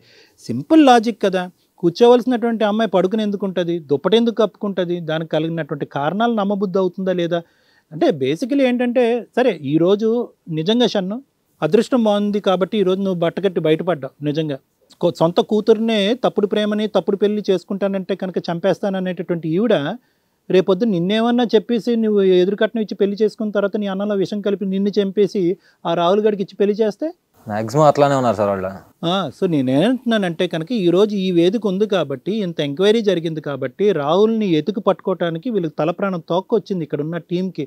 సింపుల్ లాజిక్ కదా కూర్చోవలసినటువంటి అమ్మాయి పడుకుని ఎందుకు ఉంటుంది దుప్పటి ఎందుకు కప్పుకుంటుంది దానికి కలిగినటువంటి కారణాలు నమ్మబుద్ధి అవుతుందా లేదా అంటే బేసికలీ ఏంటంటే సరే ఈరోజు నిజంగా షన్ను అదృష్టం బాగుంది కాబట్టి ఈరోజు నువ్వు బట్టకట్టి బయటపడ్డావు నిజంగా సొంత కూతురునే తప్పుడు ప్రేమని తప్పుడు పెళ్లి చేసుకుంటానంటే కనుక చంపేస్తాననేటటువంటి ఈవిడ రేపొద్దు నిన్నేమన్నా చెప్పేసి నువ్వు ఎదురుకట్నం ఇచ్చి పెళ్లి చేసుకున్న తర్వాత నీ అన్నలో విషం కలిపి నిన్ను చంపేసి ఆ రాహుల్ గడికి ఇచ్చి పెళ్లి చేస్తే మాక్సిమం అట్లానే ఉన్నారు సార్ వాళ్ళు సో నేనేమంటున్నానంటే కనుక ఈరోజు ఈ వేదిక ఉంది కాబట్టి ఇంత ఎంక్వైరీ జరిగింది కాబట్టి రాహుల్ని ఎతుకు పట్టుకోవటానికి వీళ్ళకి తల ప్రాణం తోక్కొచ్చింది ఇక్కడ ఉన్న టీంకి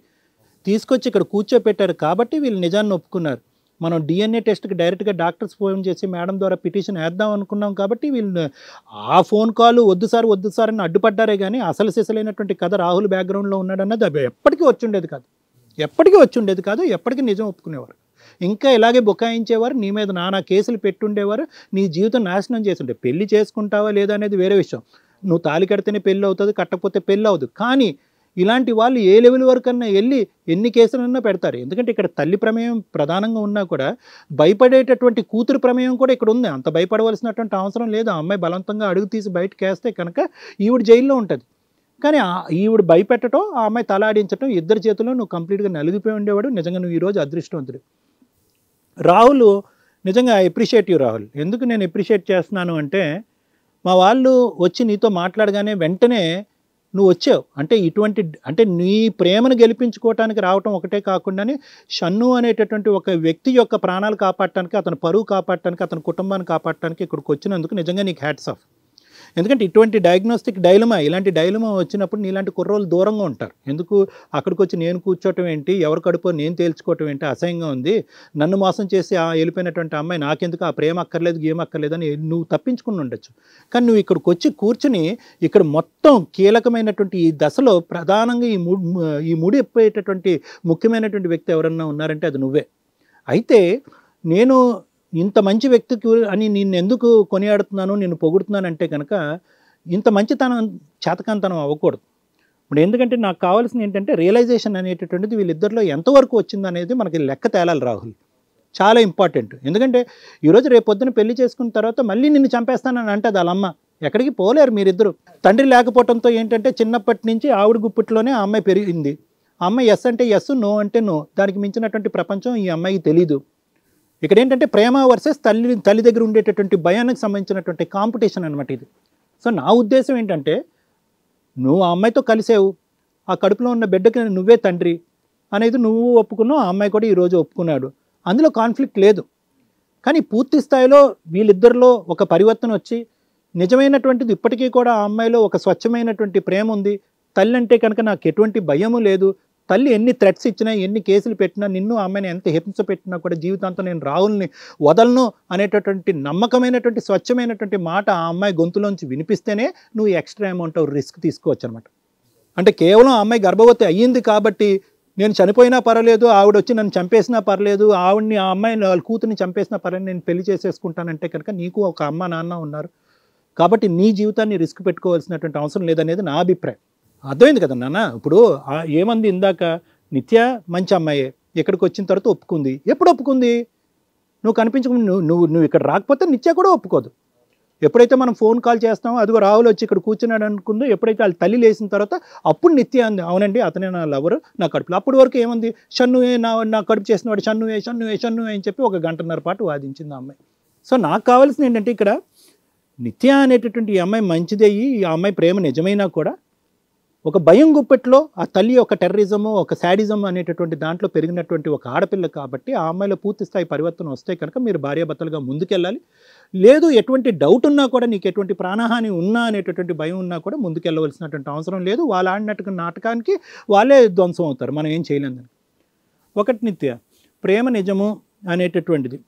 తీసుకొచ్చి ఇక్కడ కూర్చోపెట్టారు కాబట్టి వీళ్ళు నిజాన్ని ఒప్పుకున్నారు మనం డిఎన్ఏ టెస్ట్కి డైరెక్ట్గా డాక్టర్స్ ఫోన్ చేసి మేడం ద్వారా పిటిషన్ వేద్దాం అనుకున్నాం కాబట్టి వీళ్ళు ఆ ఫోన్ కాల్ వద్దు సార్ వద్దు సార్ అని అడ్డుపడ్డారే కానీ అసలు సిసలైనటువంటి కథ రాహుల్ బ్యాక్గ్రౌండ్లో ఉన్నాడన్నది అది ఎప్పటికీ వచ్చుండేది కాదు ఎప్పటికీ వచ్చుండేది కాదు ఎప్పటికీ నిజం ఒప్పుకునేవారు ఇంకా ఇలాగే బుకాయించేవారు నీ మీద నానా కేసులు పెట్టుండేవారు నీ జీవితం నాశనం చేస్తుండే పెళ్లి చేసుకుంటావా లేదా అనేది వేరే విషయం నువ్వు తాలి కడితేనే పెళ్ళి అవుతుంది కట్టకపోతే పెళ్ళి అవుతుంది కానీ ఇలాంటి వాళ్ళు ఏ లెవెల్ వరకు అన్నా వెళ్ళి ఎన్ని కేసులన్నా పెడతారు ఎందుకంటే ఇక్కడ తల్లి ప్రమేయం ప్రధానంగా ఉన్నా కూడా భయపడేటటువంటి కూతురు ప్రమేయం కూడా ఇక్కడ ఉంది అంత భయపడవలసినటువంటి అవసరం లేదు ఆ అమ్మాయి బలవంతంగా అడుగు తీసి బయటకు వేస్తే కనుక ఈవిడ జైల్లో ఉంటుంది కానీ ఈవిడ భయపెట్టడం ఆ అమ్మాయి తలాడించడం ఇద్దరి చేతిలో నువ్వు కంప్లీట్గా నలిగిపోయి ఉండేవాడు నిజంగా నువ్వు ఈరోజు అదృష్టవంతుడు రాహుల్ నిజంగా ఎప్రిషియేట్ యూ రాహుల్ ఎందుకు నేను ఎప్రిషియేట్ చేస్తున్నాను అంటే మా వాళ్ళు వచ్చి నీతో మాట్లాడగానే వెంటనే నువ్వు వచ్చావు అంటే ఇటువంటి అంటే నీ ప్రేమను గెలిపించుకోవటానికి రావటం ఒకటే కాకుండానే షన్ను అనేటటువంటి ఒక వ్యక్తి యొక్క ప్రాణాలు కాపాడటానికి అతని పరువు కాపాడటానికి అతని కుటుంబాన్ని కాపాడటానికి ఇక్కడికి వచ్చినందుకు నిజంగా నీకు హ్యాట్స్ ఆఫ్ ఎందుకంటే ఇటువంటి డయాగ్నోస్టిక్ డైలమా ఇలాంటి డైలమా వచ్చినప్పుడు నీలాంటి కుర్రోళ్ళు దూరంగా ఉంటారు ఎందుకు అక్కడికి వచ్చి నేను కూర్చోవటం ఏంటి ఎవరు కడుపు నేను తేల్చుకోవటం ఏంటి అసహ్యంగా ఉంది నన్ను మోసం చేసి ఆ వెళ్ళిపోయినటువంటి అమ్మాయి నాకెందుకు ఆ ప్రేమ అక్కర్లేదు గేమ్ అక్కర్లేదు అని నువ్వు తప్పించుకుని ఉండొచ్చు కానీ నువ్వు ఇక్కడికి వచ్చి కూర్చుని ఇక్కడ మొత్తం కీలకమైనటువంటి ఈ దశలో ప్రధానంగా ఈ మూడు ఈ మూడు ఎప్పేటటువంటి ముఖ్యమైనటువంటి వ్యక్తి ఎవరన్నా ఉన్నారంటే అది నువ్వే అయితే నేను ఇంత మంచి వ్యక్తికి అని నేను ఎందుకు కొనియాడుతున్నాను నేను పొగుడుతున్నాను అంటే కనుక ఇంత మంచితనం చేతకాంతనం అవ్వకూడదు ఇప్పుడు ఎందుకంటే నాకు కావాల్సింది ఏంటంటే రియలైజేషన్ అనేటటువంటిది వీళ్ళిద్దరిలో ఎంతవరకు వచ్చింది అనేది మనకి లెక్క తేలాలి రాహుల్ చాలా ఇంపార్టెంట్ ఎందుకంటే ఈరోజు రేపొద్దున పెళ్లి చేసుకున్న తర్వాత మళ్ళీ నిన్ను చంపేస్తానని అంటే వాళ్ళమ్మ ఎక్కడికి పోలేరు మీరిద్దరు తండ్రి లేకపోవడంతో ఏంటంటే చిన్నప్పటి నుంచి ఆవిడ గుప్పిట్లోనే ఆ అమ్మాయి పెరిగింది అమ్మాయి ఎస్ అంటే ఎస్ నో అంటే నో దానికి మించినటువంటి ప్రపంచం ఈ అమ్మాయికి తెలీదు ఇక్కడ ఏంటంటే ప్రేమ వర్సెస్ తల్లి తల్లి దగ్గర ఉండేటటువంటి భయానికి సంబంధించినటువంటి కాంపిటీషన్ అనమాట ఇది సో నా ఉద్దేశం ఏంటంటే నువ్వు ఆ అమ్మాయితో కలిసావు ఆ కడుపులో ఉన్న బిడ్డకి నువ్వే తండ్రి అనేది నువ్వు ఒప్పుకున్నావు ఆ అమ్మాయి కూడా ఈరోజు ఒప్పుకున్నాడు అందులో కాన్ఫ్లిక్ట్ లేదు కానీ పూర్తి స్థాయిలో వీళ్ళిద్దరిలో ఒక పరివర్తన వచ్చి నిజమైనటువంటిది ఇప్పటికీ కూడా ఆ అమ్మాయిలో ఒక స్వచ్ఛమైనటువంటి ప్రేమ ఉంది తల్లి అంటే కనుక నాకు ఎటువంటి భయము లేదు తల్లి ఎన్ని థ్రెట్స్ ఇచ్చినా ఎన్ని కేసులు పెట్టినా నిన్ను ఆమెను ఎంత హింస పెట్టినా కూడా జీవితాంతం నేను రాహుల్ని వదలను అనేటటువంటి నమ్మకమైనటువంటి స్వచ్ఛమైనటువంటి మాట ఆ అమ్మాయి గొంతులోంచి వినిపిస్తేనే నువ్వు ఎక్స్ట్రా అమౌంట్ ఆఫ్ రిస్క్ తీసుకోవచ్చు అనమాట అంటే కేవలం అమ్మాయి గర్భవతి అయ్యింది కాబట్టి నేను చనిపోయినా పర్వాలేదు ఆవిడ వచ్చి నన్ను చంపేసినా పర్లేదు ఆవిడ్ని ఆ అమ్మాయిని వాళ్ళ కూతుర్ని చంపేసినా పర్లేదు నేను పెళ్లి చేసేసుకుంటానంటే కనుక నీకు ఒక అమ్మ నాన్న ఉన్నారు కాబట్టి నీ జీవితాన్ని రిస్క్ పెట్టుకోవాల్సినటువంటి అవసరం లేదనేది నా అభిప్రాయం అర్థమైంది కదా నాన్న ఇప్పుడు ఏమంది ఇందాక నిత్య మంచి అమ్మాయే ఇక్కడికి వచ్చిన తర్వాత ఒప్పుకుంది ఎప్పుడు ఒప్పుకుంది నువ్వు కనిపించకుండా నువ్వు నువ్వు నువ్వు ఇక్కడ రాకపోతే నిత్య కూడా ఒప్పుకోదు ఎప్పుడైతే మనం ఫోన్ కాల్ చేస్తామో అదిగో రాహుల్ వచ్చి ఇక్కడ కూర్చున్నాడు అనుకుందో ఎప్పుడైతే వాళ్ళు తల్లి లేసిన తర్వాత అప్పుడు నిత్య అంది అవునండి అతనే నా లవర్ నా కడుపులో అప్పటి వరకు ఏముంది ఏ నా నా కడుపు చేసినవాడు ఏ షన్ను ఏ అని చెప్పి ఒక గంటన్నర పాటు వాదించింది ఆ అమ్మాయి సో నాకు కావాల్సింది ఏంటంటే ఇక్కడ నిత్య అనేటటువంటి ఈ అమ్మాయి మంచిదే ఈ అమ్మాయి ప్రేమ నిజమైనా కూడా ఒక భయం గుప్పెట్లో ఆ తల్లి ఒక టెర్రరిజము ఒక శాడిజం అనేటటువంటి దాంట్లో పెరిగినటువంటి ఒక ఆడపిల్ల కాబట్టి ఆ అమ్మాయిలో పూర్తి స్థాయి పరివర్తన వస్తే కనుక మీరు భార్యాభర్తలుగా ముందుకెళ్ళాలి లేదు ఎటువంటి డౌట్ ఉన్నా కూడా నీకు ఎటువంటి ప్రాణహాని ఉన్నా అనేటటువంటి భయం ఉన్నా కూడా ముందుకెళ్ళవలసినటువంటి అవసరం లేదు వాళ్ళు ఆడినట్టు నాటకానికి వాళ్ళే ధ్వంసం అవుతారు మనం ఏం చేయలేదని ఒకటి నిత్య ప్రేమ నిజము అనేటటువంటిది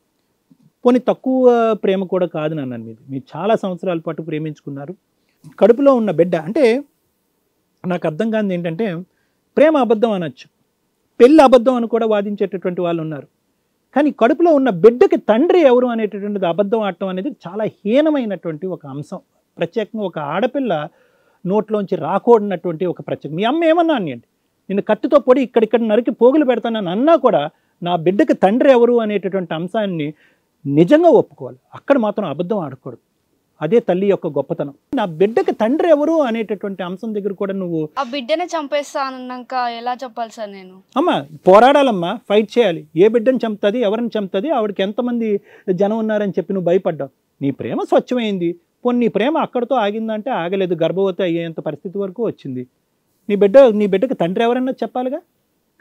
పోనీ తక్కువ ప్రేమ కూడా కాదు నన్ను మీది మీరు చాలా సంవత్సరాల పాటు ప్రేమించుకున్నారు కడుపులో ఉన్న బిడ్డ అంటే నాకు అర్థం కానిది ఏంటంటే ప్రేమ అబద్ధం అనొచ్చు పెళ్ళి అబద్ధం అని కూడా వాదించేటటువంటి వాళ్ళు ఉన్నారు కానీ కడుపులో ఉన్న బిడ్డకి తండ్రి ఎవరు అనేటటువంటిది అబద్ధం ఆడటం అనేది చాలా హీనమైనటువంటి ఒక అంశం ప్రత్యేకంగా ఒక ఆడపిల్ల నోట్లోంచి రాకూడనటువంటి ఒక ప్రత్యేక మీ అమ్మ ఏమన్నా అండి నేను కత్తితో పొడి ఇక్కడిక్కడ నరికి పోగులు పెడతానని అన్నా కూడా నా బిడ్డకి తండ్రి ఎవరు అనేటటువంటి అంశాన్ని నిజంగా ఒప్పుకోవాలి అక్కడ మాత్రం అబద్ధం ఆడకూడదు అదే తల్లి యొక్క గొప్పతనం నా బిడ్డకి తండ్రి ఎవరు అనేటటువంటి అంశం దగ్గర కూడా నువ్వు ఆ బిడ్డనే చంపేస్తానన్నాక ఎలా చెప్పాలి సార్ నేను అమ్మా పోరాడాలమ్మా ఫైట్ చేయాలి ఏ బిడ్డను చంపుతుంది ఎవరిని చంపుతుంది ఆవిడకి ఎంతమంది జనం ఉన్నారని చెప్పి నువ్వు భయపడ్డావు నీ ప్రేమ స్వచ్ఛమైంది కొన్ని ప్రేమ అక్కడితో ఆగిందంటే ఆగలేదు గర్భవతి అయ్యేంత పరిస్థితి వరకు వచ్చింది నీ బిడ్డ నీ బిడ్డకి తండ్రి ఎవరన్నా చెప్పాలిగా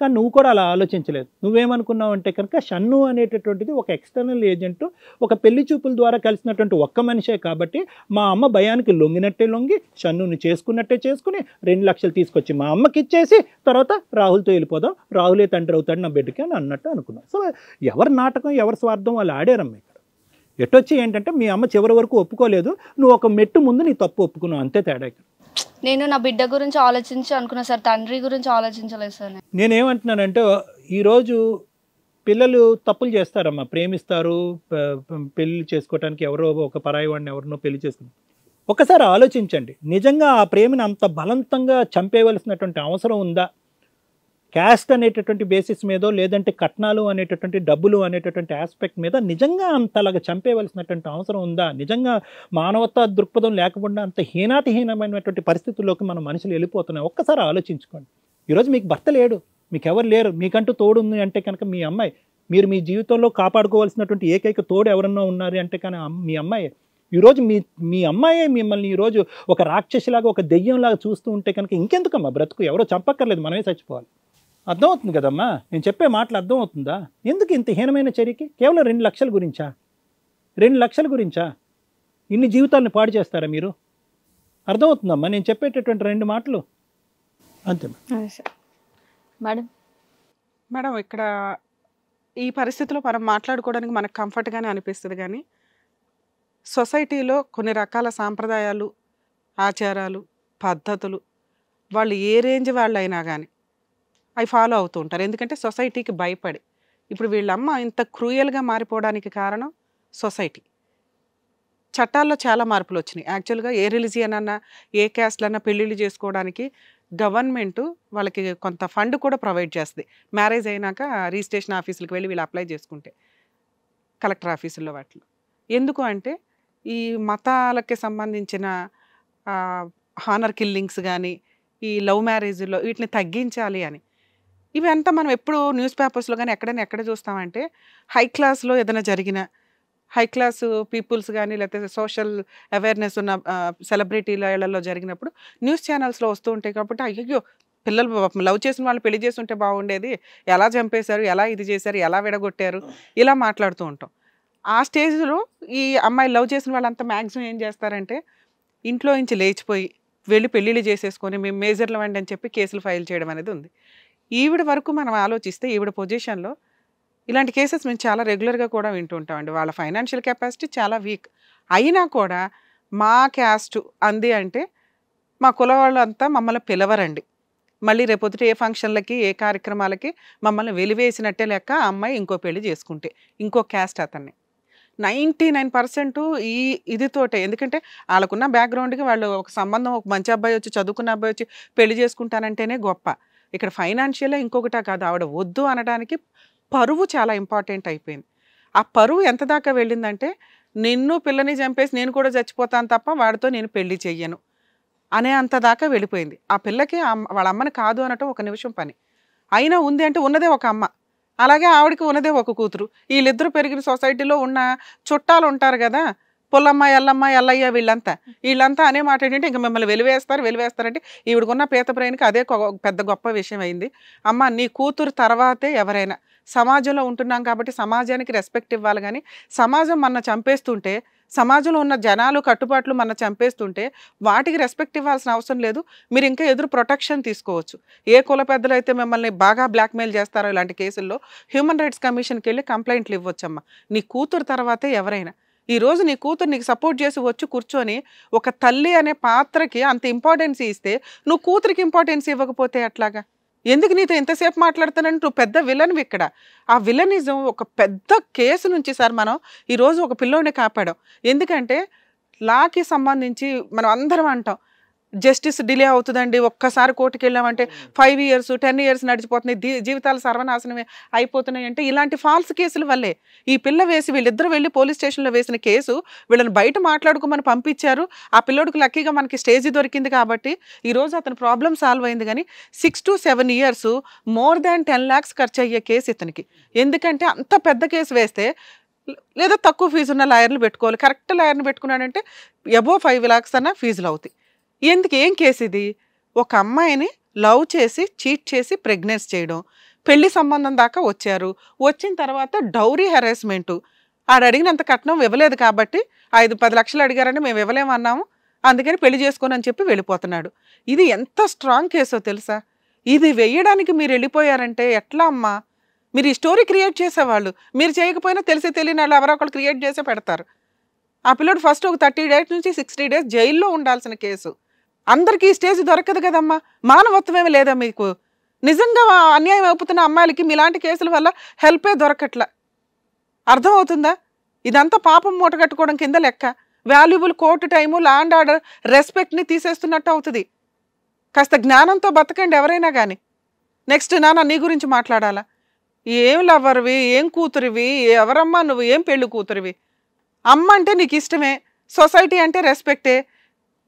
కానీ నువ్వు కూడా అలా ఆలోచించలేదు నువ్వేమనుకున్నావు అంటే కనుక షన్ను అనేటటువంటిది ఒక ఎక్స్టర్నల్ ఏజెంట్ ఒక పెళ్లి చూపుల ద్వారా కలిసినటువంటి ఒక్క మనిషే కాబట్టి మా అమ్మ భయానికి లొంగినట్టే లొంగి షన్నుని చేసుకున్నట్టే చేసుకుని రెండు లక్షలు తీసుకొచ్చి మా అమ్మకి ఇచ్చేసి తర్వాత రాహుల్తో వెళ్ళిపోదాం రాహులే తండ్రి అవుతాడు నా బిడ్డకి అని అన్నట్టు అనుకున్నాం సో ఎవరి నాటకం ఎవరి స్వార్థం వాళ్ళు ఆడారమ్మ ఇక్కడ వచ్చి ఏంటంటే మీ అమ్మ చివరి వరకు ఒప్పుకోలేదు నువ్వు ఒక మెట్టు ముందు నీ తప్పు ఒప్పుకున్నావు అంతే తేడా ఇక్కడ నేను నా బిడ్డ గురించి ఆలోచించి అనుకున్నా సార్ తండ్రి గురించి ఆలోచించలేదు సార్ నేనేమంటున్నానంటే ఈరోజు పిల్లలు తప్పులు చేస్తారమ్మా ప్రేమిస్తారు పెళ్లి చేసుకోవటానికి ఎవరో ఒక పరాయి వాడిని ఎవరినో పెళ్లి చేసుకుంటారు ఒకసారి ఆలోచించండి నిజంగా ఆ ప్రేమను అంత బలవంతంగా చంపేయవలసినటువంటి అవసరం ఉందా క్యాస్ట్ అనేటటువంటి బేసిస్ మీదో లేదంటే కట్నాలు అనేటటువంటి డబ్బులు అనేటటువంటి ఆస్పెక్ట్ మీద నిజంగా అంతలాగా చంపేవలసినటువంటి అవసరం ఉందా నిజంగా మానవతా దృక్పథం లేకుండా అంత హీనాతిహీనమైనటువంటి పరిస్థితుల్లోకి మన మనుషులు వెళ్ళిపోతున్నాయి ఒక్కసారి ఆలోచించుకోండి ఈరోజు మీకు భర్త లేడు మీకు ఎవరు లేరు మీకంటూ తోడు ఉంది అంటే కనుక మీ అమ్మాయి మీరు మీ జీవితంలో కాపాడుకోవాల్సినటువంటి ఏకైక తోడు ఎవరన్నా ఉన్నారు అంటే కానీ మీ అమ్మాయి ఈరోజు మీ మీ అమ్మాయే మిమ్మల్ని ఈరోజు ఒక రాక్షసిలాగా ఒక దెయ్యంలాగా చూస్తూ ఉంటే కనుక ఇంకెందుకమ్మా బ్రతుకు ఎవరో చంపక్కర్లేదు మనమే చచ్చిపోవాలి అర్థమవుతుంది కదమ్మా నేను చెప్పే మాటలు అర్థమవుతుందా ఎందుకు ఇంత హీనమైన చర్యకి కేవలం రెండు లక్షల గురించా రెండు లక్షల గురించా ఇన్ని జీవితాలను పాడు చేస్తారా మీరు అర్థమవుతుందమ్మా నేను చెప్పేటటువంటి రెండు మాటలు అంతే మేడం మేడం ఇక్కడ ఈ పరిస్థితిలో మనం మాట్లాడుకోవడానికి మనకు కంఫర్ట్గానే అనిపిస్తుంది కానీ సొసైటీలో కొన్ని రకాల సాంప్రదాయాలు ఆచారాలు పద్ధతులు వాళ్ళు ఏ రేంజ్ వాళ్ళైనా కానీ అవి ఫాలో అవుతూ ఉంటారు ఎందుకంటే సొసైటీకి భయపడి ఇప్పుడు వీళ్ళమ్మ ఇంత క్రూయల్గా మారిపోవడానికి కారణం సొసైటీ చట్టాల్లో చాలా మార్పులు వచ్చినాయి యాక్చువల్గా ఏ రిలిజియన్ అన్నా ఏ క్యాస్ట్లు పెళ్ళిళ్ళు చేసుకోవడానికి గవర్నమెంట్ వాళ్ళకి కొంత ఫండ్ కూడా ప్రొవైడ్ చేస్తుంది మ్యారేజ్ అయినాక రిజిస్ట్రేషన్ ఆఫీసులకు వెళ్ళి వీళ్ళు అప్లై చేసుకుంటే కలెక్టర్ ఆఫీసుల్లో వాటిలో ఎందుకు అంటే ఈ మతాలకి సంబంధించిన హానర్ కిల్లింగ్స్ కానీ ఈ లవ్ మ్యారేజ్లో వీటిని తగ్గించాలి అని ఇవంతా మనం ఎప్పుడు న్యూస్ పేపర్స్లో కానీ ఎక్కడైనా ఎక్కడ చూస్తామంటే హై క్లాస్లో ఏదైనా జరిగిన హై క్లాస్ పీపుల్స్ కానీ లేకపోతే సోషల్ అవేర్నెస్ ఉన్న సెలబ్రిటీల జరిగినప్పుడు న్యూస్ ఛానల్స్లో వస్తూ ఉంటాయి కాబట్టి అయ్యో పిల్లలు లవ్ చేసిన వాళ్ళు పెళ్లి చేస్తుంటే బాగుండేది ఎలా చంపేశారు ఎలా ఇది చేశారు ఎలా విడగొట్టారు ఇలా మాట్లాడుతూ ఉంటాం ఆ స్టేజ్లో ఈ అమ్మాయి లవ్ చేసిన వాళ్ళంతా మ్యాక్సిమం ఏం చేస్తారంటే ఇంట్లో నుంచి లేచిపోయి వెళ్ళి పెళ్ళిళ్ళు చేసేసుకొని మేము మేజర్లు అండి అని చెప్పి కేసులు ఫైల్ చేయడం అనేది ఉంది ఈవిడ వరకు మనం ఆలోచిస్తే ఈవిడ పొజిషన్లో ఇలాంటి కేసెస్ మేము చాలా రెగ్యులర్గా కూడా వింటుంటామండి వాళ్ళ ఫైనాన్షియల్ కెపాసిటీ చాలా వీక్ అయినా కూడా మా క్యాస్ట్ అంది అంటే మా కుల వాళ్ళు అంతా మమ్మల్ని పిలవరండి మళ్ళీ రేపొద్దుట ఏ ఫంక్షన్లకి ఏ కార్యక్రమాలకి మమ్మల్ని వెలివేసినట్టే లెక్క అమ్మాయి ఇంకో పెళ్లి చేసుకుంటే ఇంకో క్యాస్ట్ అతన్ని నైంటీ నైన్ పర్సెంట్ ఈ ఇదితోటే ఎందుకంటే వాళ్ళకున్న బ్యాక్గ్రౌండ్కి వాళ్ళు ఒక సంబంధం ఒక మంచి అబ్బాయి వచ్చి చదువుకున్న అబ్బాయి వచ్చి పెళ్లి చేసుకుంటానంటేనే గొప్ప ఇక్కడ ఫైనాన్షియల్ ఇంకొకటా కాదు ఆవిడ వద్దు అనడానికి పరువు చాలా ఇంపార్టెంట్ అయిపోయింది ఆ పరువు ఎంత దాకా వెళ్ళిందంటే నిన్ను పిల్లని చంపేసి నేను కూడా చచ్చిపోతాను తప్ప వాడితో నేను పెళ్లి చెయ్యను అనే అంత దాకా వెళ్ళిపోయింది ఆ పిల్లకి వాళ్ళ అమ్మని కాదు అనటం ఒక నిమిషం పని అయినా ఉంది అంటే ఉన్నదే ఒక అమ్మ అలాగే ఆవిడకి ఉన్నదే ఒక కూతురు వీళ్ళిద్దరూ పెరిగిన సొసైటీలో ఉన్న చుట్టాలు ఉంటారు కదా పొల్లమ్మ ఎల్లమ్మ ఎల్లయ్య వీళ్ళంతా వీళ్ళంతా అనే మాట ఏంటంటే ఇంకా మిమ్మల్ని వెలివేస్తారు వెలివేస్తారంటే ఈవిడకున్న పీతప్రయానికి అదే పెద్ద గొప్ప విషయం అయింది అమ్మ నీ కూతురు తర్వాతే ఎవరైనా సమాజంలో ఉంటున్నాం కాబట్టి సమాజానికి రెస్పెక్ట్ ఇవ్వాలి కానీ సమాజం మన చంపేస్తుంటే సమాజంలో ఉన్న జనాలు కట్టుబాట్లు మన చంపేస్తుంటే వాటికి రెస్పెక్ట్ ఇవ్వాల్సిన అవసరం లేదు మీరు ఇంకా ఎదురు ప్రొటెక్షన్ తీసుకోవచ్చు ఏ కుల పెద్దలు అయితే మిమ్మల్ని బాగా బ్లాక్మెయిల్ చేస్తారో ఇలాంటి కేసుల్లో హ్యూమన్ రైట్స్ కమిషన్కి వెళ్ళి కంప్లైంట్లు ఇవ్వచ్చమ్మా నీ కూతురు తర్వాతే ఎవరైనా ఈరోజు నీ కూతురు నీకు సపోర్ట్ చేసి వచ్చి కూర్చొని ఒక తల్లి అనే పాత్రకి అంత ఇంపార్టెన్స్ ఇస్తే నువ్వు కూతురికి ఇంపార్టెన్స్ ఇవ్వకపోతే అట్లాగా ఎందుకు నీతో ఎంతసేపు మాట్లాడుతానంటే నువ్వు పెద్ద విలన్ ఇక్కడ ఆ విలనిజం ఒక పెద్ద కేసు నుంచి సార్ మనం ఈరోజు ఒక పిల్లోని కాపాడాం ఎందుకంటే లాకి సంబంధించి మనం అందరం అంటాం జస్టిస్ డిలే అవుతుందండి ఒక్కసారి కోర్టుకి వెళ్ళామంటే ఫైవ్ ఇయర్స్ టెన్ ఇయర్స్ నడిచిపోతున్నాయి జీవితాలు సర్వనాశనమే అయిపోతున్నాయి అంటే ఇలాంటి ఫాల్స్ కేసుల వల్లే ఈ పిల్ల వేసి వీళ్ళిద్దరు వెళ్ళి పోలీస్ స్టేషన్లో వేసిన కేసు వీళ్ళని బయట మాట్లాడుకోమని పంపించారు ఆ పిల్లోడికి లక్కీగా మనకి స్టేజీ దొరికింది కాబట్టి ఈరోజు అతని ప్రాబ్లం సాల్వ్ అయింది కానీ six to seven years more than ten lakhs ఖర్చు అయ్యే కేసు ఇతనికి ఎందుకంటే అంత పెద్ద కేసు వేస్తే లేదా తక్కువ ఫీజు ఉన్న లాయర్లు పెట్టుకోవాలి కరెక్ట్ లాయర్ని పెట్టుకున్నాడంటే ఎబో ఫైవ్ ల్యాక్స్ అన్న ఫీజులు అవుతాయి ఎందుకు ఏం కేసు ఇది ఒక అమ్మాయిని లవ్ చేసి చీట్ చేసి ప్రెగ్నెన్స్ చేయడం పెళ్లి సంబంధం దాకా వచ్చారు వచ్చిన తర్వాత డౌరీ హెరాస్మెంటు ఆడు అడిగినంత కట్నం ఇవ్వలేదు కాబట్టి ఐదు పది లక్షలు అడిగారని మేము ఇవ్వలేమన్నాము అందుకని పెళ్లి చేసుకోనని చెప్పి వెళ్ళిపోతున్నాడు ఇది ఎంత స్ట్రాంగ్ కేసో తెలుసా ఇది వెయ్యడానికి మీరు వెళ్ళిపోయారంటే ఎట్లా అమ్మా మీరు ఈ స్టోరీ క్రియేట్ చేసేవాళ్ళు మీరు చేయకపోయినా తెలిసి తెలియని వాళ్ళు ఎవరో ఒకళ్ళు క్రియేట్ చేసే పెడతారు ఆ పిల్లడు ఫస్ట్ ఒక థర్టీ డేస్ నుంచి సిక్స్టీ డేస్ జైల్లో ఉండాల్సిన కేసు అందరికీ స్టేజ్ దొరకదు కదమ్మా మానవత్వం ఏమి లేదా మీకు నిజంగా అన్యాయం అవుతున్న అమ్మాయిలకి మీలాంటి కేసుల వల్ల హెల్పే దొరకట్లా అర్థమవుతుందా ఇదంతా పాపం మూట కట్టుకోవడం కింద లెక్క valuable court time land order రెస్పెక్ట్ని తీసేస్తున్నట్టు అవుతుంది కాస్త జ్ఞానంతో బతకండి ఎవరైనా కానీ నెక్స్ట్ నాన్న నీ గురించి మాట్లాడాలా ఏం లవ్వరువి ఏం కూతురివి ఎవరమ్మా నువ్వు ఏం పెళ్ళి కూతురివి అమ్మ అంటే నీకు ఇష్టమే సొసైటీ అంటే రెస్పెక్టే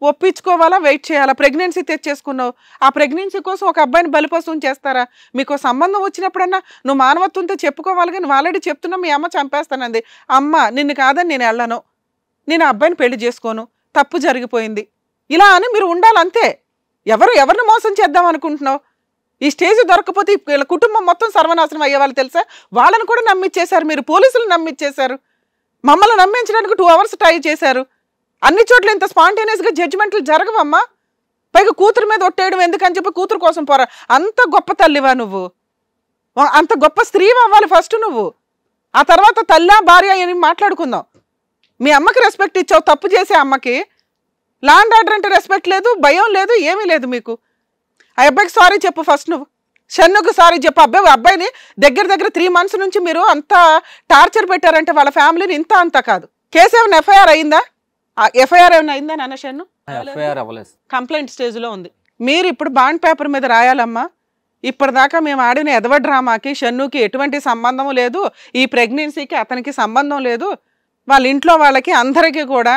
ఒప్పించుకోవాలా వెయిట్ చేయాలా ప్రెగ్నెన్సీ తెచ్చేసుకున్నావు ఆ ప్రెగ్నెన్సీ కోసం ఒక అబ్బాయిని బలిపశువం చేస్తారా మీకు సంబంధం వచ్చినప్పుడన్నా నువ్వు మానవత్వంతో చెప్పుకోవాలి కానీ ఆల్రెడీ చెప్తున్నా మీ అమ్మ చంపేస్తానంది అమ్మ నిన్ను కాదని నేను వెళ్ళను నేను అబ్బాయిని పెళ్లి చేసుకోను తప్పు జరిగిపోయింది ఇలా అని మీరు ఉండాలంతే ఎవరు ఎవరిని మోసం చేద్దాం అనుకుంటున్నావు ఈ స్టేజ్ దొరకపోతే వీళ్ళ కుటుంబం మొత్తం సర్వనాశనం అయ్యేవాళ్ళు తెలుసా వాళ్ళని కూడా నమ్మిచ్చేశారు మీరు పోలీసులు నమ్మిచ్చేశారు మమ్మల్ని నమ్మించడానికి టూ అవర్స్ ట్రై చేశారు అన్ని చోట్ల ఇంత స్పాంటేనియస్గా జడ్జిమెంట్లు జరగవమ్మా పైగా కూతురు మీద ఒట్టేయడం ఎందుకని చెప్పి కూతురు కోసం పోరా అంత గొప్ప తల్లివా నువ్వు అంత గొప్ప స్త్రీ అవ్వాలి ఫస్ట్ నువ్వు ఆ తర్వాత తల్లా భార్య అని మాట్లాడుకుందాం మీ అమ్మకి రెస్పెక్ట్ ఇచ్చావు తప్పు చేసే అమ్మకి లాండ్ ఆర్డర్ అంటే రెస్పెక్ట్ లేదు భయం లేదు ఏమీ లేదు మీకు ఆ అబ్బాయికి సారీ చెప్పు ఫస్ట్ నువ్వు షన్నుకు సారీ చెప్పు అబ్బాయి అబ్బాయిని దగ్గర దగ్గర త్రీ మంత్స్ నుంచి మీరు అంత టార్చర్ పెట్టారంటే వాళ్ళ ఫ్యామిలీని ఇంత అంత కాదు కేసు ఏమైనా ఎఫ్ఐఆర్ అయిందా ఎఫ్ఐఆర్ ఏమైనా అయిందా అనశాను ఎఫ్ఐఆర్ అవ్వలేదు కంప్లైంట్ స్టేజ్లో ఉంది మీరు ఇప్పుడు బాండ్ పేపర్ మీద రాయాలమ్మా ఇప్పటిదాకా మేము ఆడిన ఎదవ డ్రామాకి షన్నుకి ఎటువంటి సంబంధం లేదు ఈ ప్రెగ్నెన్సీకి అతనికి సంబంధం లేదు వాళ్ళ ఇంట్లో వాళ్ళకి అందరికీ కూడా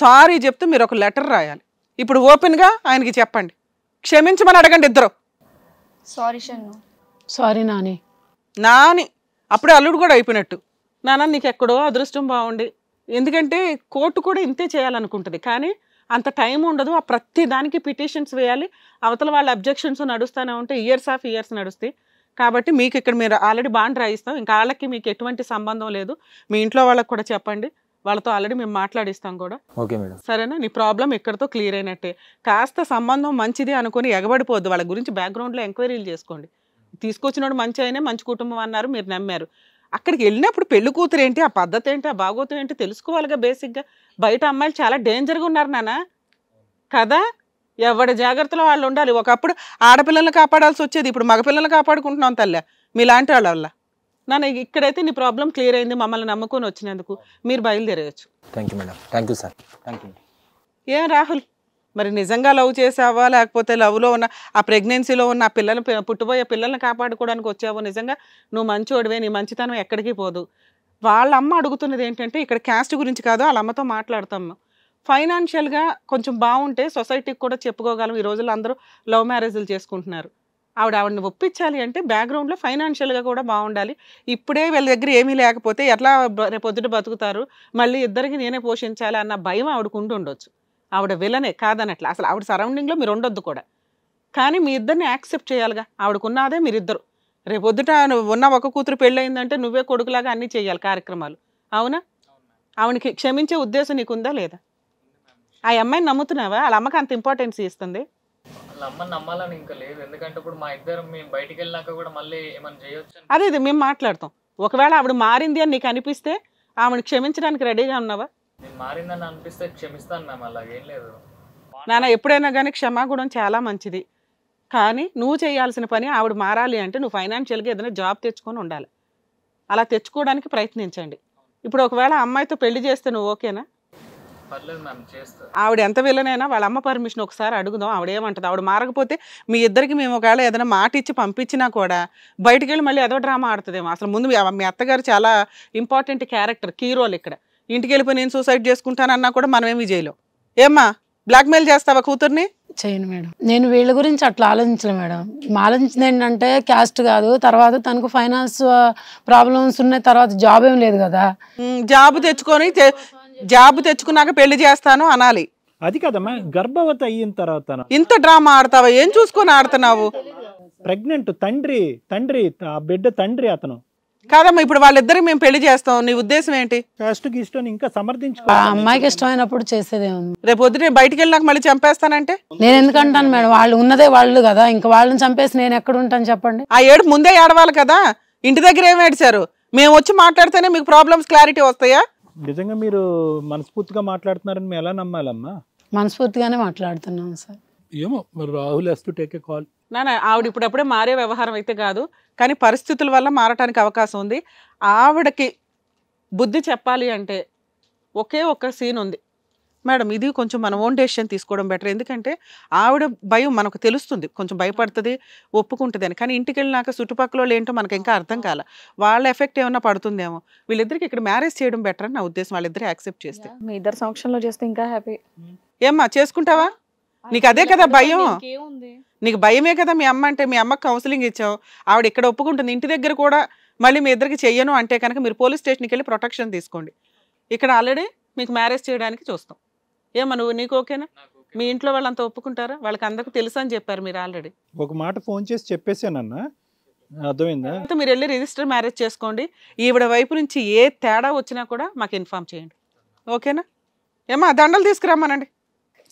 సారీ చెప్తూ మీరు ఒక లెటర్ రాయాలి ఇప్పుడు ఓపెన్గా ఆయనకి చెప్పండి క్షమించమని అడగండి ఇద్దరు సారీ షన్ను సారీ నాని నాని అప్పుడే అల్లుడు కూడా అయిపోయినట్టు నాన్న నీకెక్కడో అదృష్టం బాగుండి ఎందుకంటే కోర్టు కూడా ఇంతే చేయాలనుకుంటుంది కానీ అంత టైం ఉండదు ఆ ప్రతి దానికి పిటిషన్స్ వేయాలి అవతల వాళ్ళ అబ్జెక్షన్స్ నడుస్తూనే ఉంటే ఇయర్స్ ఆఫ్ ఇయర్స్ నడుస్తాయి కాబట్టి మీకు ఇక్కడ మీరు ఆల్రెడీ బాండ్ రాయిస్తాం ఇంకా వాళ్ళకి మీకు ఎటువంటి సంబంధం లేదు మీ ఇంట్లో వాళ్ళకి కూడా చెప్పండి వాళ్ళతో ఆల్రెడీ మేము మాట్లాడిస్తాం కూడా ఓకే మేడం సరేనా నీ ప్రాబ్లం ఇక్కడతో క్లియర్ అయినట్టే కాస్త సంబంధం మంచిది అనుకుని ఎగబడిపోద్దు వాళ్ళ గురించి బ్యాక్గ్రౌండ్లో ఎంక్వైరీలు చేసుకోండి తీసుకొచ్చినోడు మంచి అయినా మంచి కుటుంబం అన్నారు మీరు నమ్మారు అక్కడికి వెళ్ళినప్పుడు పెళ్లి కూతురు ఏంటి ఆ పద్ధతి ఏంటి ఆ భాగోతం ఏంటి తెలుసుకోవాలిగా బేసిక్గా బయట అమ్మాయిలు చాలా డేంజర్గా ఉన్నారు నాన్న కదా ఎవడ జాగ్రత్తలో వాళ్ళు ఉండాలి ఒకప్పుడు ఆడపిల్లల్ని కాపాడాల్సి వచ్చేది ఇప్పుడు మగపిల్లల్ని కాపాడుకుంటున్నాం తల్లి మీలాంటి వాళ్ళ వల్ల నాన్న ఇక్కడైతే నీ ప్రాబ్లం క్లియర్ అయింది మమ్మల్ని నమ్ముకొని వచ్చినందుకు మీరు బయలుదేరవచ్చు thank you madam thank you sir thank you ఏం రాహుల్ మరి నిజంగా లవ్ చేసావా లేకపోతే లవ్లో ఉన్న ఆ ప్రెగ్నెన్సీలో ఉన్న ఆ పిల్లలు పుట్టిపోయే పిల్లల్ని కాపాడుకోవడానికి వచ్చావో నిజంగా నువ్వు మంచోడివే నీ మంచితనం ఎక్కడికి పోదు వాళ్ళ అమ్మ అడుగుతున్నది ఏంటంటే ఇక్కడ క్యాస్ట్ గురించి కాదు వాళ్ళ అమ్మతో మాట్లాడతాం ఫైనాన్షియల్గా కొంచెం బాగుంటే సొసైటీకి కూడా చెప్పుకోగలం ఈ రోజుల్లో అందరూ లవ్ మ్యారేజ్లు చేసుకుంటున్నారు ఆవిడ ఆవిడని ఒప్పించాలి అంటే బ్యాక్గ్రౌండ్లో ఫైనాన్షియల్గా కూడా బాగుండాలి ఇప్పుడే వీళ్ళ దగ్గర ఏమీ లేకపోతే ఎట్లా పొద్దుట బతుకుతారు మళ్ళీ ఇద్దరికి నేనే పోషించాలి అన్న భయం ఆవిడకు ఉండొచ్చు ఆవిడ విలనే కాదన్నట్లు అసలు ఆవిడ సరౌండింగ్లో మీరు ఉండొద్దు కూడా కానీ మీ ఇద్దరిని యాక్సెప్ట్ చేయాలిగా ఆవిడకున్నదే మీరిద్దరు రేపొద్దుట ఉన్న ఒక కూతురు పెళ్ళయిందంటే నువ్వే కొడుకులాగా అన్నీ చేయాలి కార్యక్రమాలు అవునా ఆవిడకి క్షమించే ఉద్దేశం నీకుందా లేదా ఆ అమ్మాయిని నమ్ముతున్నావా వాళ్ళ అమ్మకి అంత ఇంపార్టెన్స్ ఇస్తుంది అదే ఇది మేము మాట్లాడతాం ఒకవేళ ఆవిడ మారింది అని నీకు అనిపిస్తే ఆవిడ క్షమించడానికి రెడీగా ఉన్నావా మారిందని అనిపిస్తే క్షమిస్తాను మ్యామ్ అలాగేం లేదు నాన్న ఎప్పుడైనా కానీ క్షమాగుణం చాలా మంచిది కానీ నువ్వు చేయాల్సిన పని ఆవిడ మారాలి అంటే నువ్వు ఫైనాన్షియల్గా ఏదైనా జాబ్ తెచ్చుకొని ఉండాలి అలా తెచ్చుకోవడానికి ప్రయత్నించండి ఇప్పుడు ఒకవేళ అమ్మాయితో పెళ్లి చేస్తే నువ్వు ఓకేనా ఆవిడ ఎంత వెళ్ళనైనా వాళ్ళ అమ్మ పర్మిషన్ ఒకసారి అడుగుదాం ఆవిడ ఏమంటుంది ఆవిడ మారకపోతే మీ ఇద్దరికి మేము ఒకవేళ ఏదైనా మాట ఇచ్చి పంపించినా కూడా బయటికి వెళ్ళి మళ్ళీ ఏదో డ్రామా ఆడుతుందేమో అసలు ముందు మీ అత్తగారు చాలా ఇంపార్టెంట్ క్యారెక్టర్ కీ రోల్ ఇక్కడ ఇంటికి వెళ్ళిపోయి నేను సూసైడ్ చేసుకుంటానన్నా కూడా మనమేమి ఏమి చేయలేం ఏమ్మా బ్లాక్మెయిల్ చేస్తావా కూతుర్ని చేయను మేడం నేను వీళ్ళ గురించి అట్లా ఆలోచించలేదు మేడం ఆలోచించింది ఏంటంటే క్యాస్ట్ కాదు తర్వాత తనకు ఫైనాన్స్ ప్రాబ్లమ్స్ ఉన్నాయి తర్వాత జాబ్ ఏం లేదు కదా జాబ్ తెచ్చుకొని జాబ్ తెచ్చుకున్నాక పెళ్లి చేస్తాను అనాలి అది కదమ్మా గర్భవతి అయిన తర్వాత ఇంత డ్రామా ఆడతావా ఏం చూసుకొని ఆడుతున్నావు ప్రెగ్నెంట్ తండ్రి తండ్రి ఆ బిడ్డ తండ్రి అతను కాదమ్మా ఇప్పుడు వాళ్ళిద్దరికి మేము పెళ్లి చేస్తాం నీ ఉద్దేశం ఏంటి ఇంకా సమర్థించుకో అమ్మాయికి ఇష్టమైనప్పుడు చేసేదే ఉంది రేపు వద్దు నేను బయటికి వెళ్ళినాక మళ్ళీ చంపేస్తానంటే నేను ఎందుకంటాను మేడం వాళ్ళు ఉన్నదే వాళ్ళు కదా ఇంకా వాళ్ళని చంపేసి నేను ఎక్కడ ఉంటాను చెప్పండి ఆ ఏడు ముందే ఏడవాలి కదా ఇంటి దగ్గర ఏం ఏడిచారు మేము వచ్చి మాట్లాడితేనే మీకు ప్రాబ్లమ్స్ క్లారిటీ వస్తాయా నిజంగా మీరు మనస్ఫూర్తిగా మాట్లాడుతున్నారని మేము ఎలా నమ్మాలమ్మా మనస్ఫూర్తిగానే మాట్లాడుతున్నాం సార్ ఏమో మరి Rahul has to take a call నానా ఆవిడ ఇప్పుడప్పుడే మారే వ్యవహారం అయితే కాదు కానీ పరిస్థితుల వల్ల మారటానికి అవకాశం ఉంది ఆవిడకి బుద్ధి చెప్పాలి అంటే ఒకే ఒక్క సీన్ ఉంది మేడం ఇది కొంచెం మన ఓన్ డెసిషన్ తీసుకోవడం బెటర్ ఎందుకంటే ఆవిడ భయం మనకు తెలుస్తుంది కొంచెం భయపడుతుంది ఒప్పుకుంటుంది అని కానీ ఇంటికి వెళ్ళినాక చుట్టుపక్కల ఏంటో మనకి ఇంకా అర్థం కాల వాళ్ళ ఎఫెక్ట్ ఏమైనా పడుతుందేమో వీళ్ళిద్దరికి ఇక్కడ మ్యారేజ్ చేయడం బెటర్ అని నా ఉద్దేశం వాళ్ళిద్దరూ యాక్సెప్ట్ చేస్తే మీ ఇద్దరు సంవత్సరంలో చేస్తే ఇంకా హ్యాపీ ఏమ్మా చేసుకుంటావా నీకు అదే కదా భయం నీకు భయమే కదా మీ అమ్మ అంటే మీ అమ్మ కౌన్సిలింగ్ ఇచ్చావు ఆవిడ ఇక్కడ ఒప్పుకుంటుంది ఇంటి దగ్గర కూడా మళ్ళీ మీ ఇద్దరికి చెయ్యను అంటే కనుక మీరు పోలీస్ స్టేషన్కి వెళ్ళి ప్రొటెక్షన్ తీసుకోండి ఇక్కడ ఆల్రెడీ మీకు మ్యారేజ్ చేయడానికి చూస్తాం ఏమో నువ్వు నీకు ఓకేనా మీ ఇంట్లో వాళ్ళంతా ఒప్పుకుంటారా వాళ్ళకి అందరికి తెలుసు అని చెప్పారు మీరు ఆల్రెడీ ఒక మాట ఫోన్ చేసి చెప్పేసానన్నా అర్థమైందా మీరు వెళ్ళి రిజిస్టర్ మ్యారేజ్ చేసుకోండి ఈవిడ వైపు నుంచి ఏ తేడా వచ్చినా కూడా మాకు ఇన్ఫామ్ చేయండి ఓకేనా ఏమో దండలు తీసుకురామానండి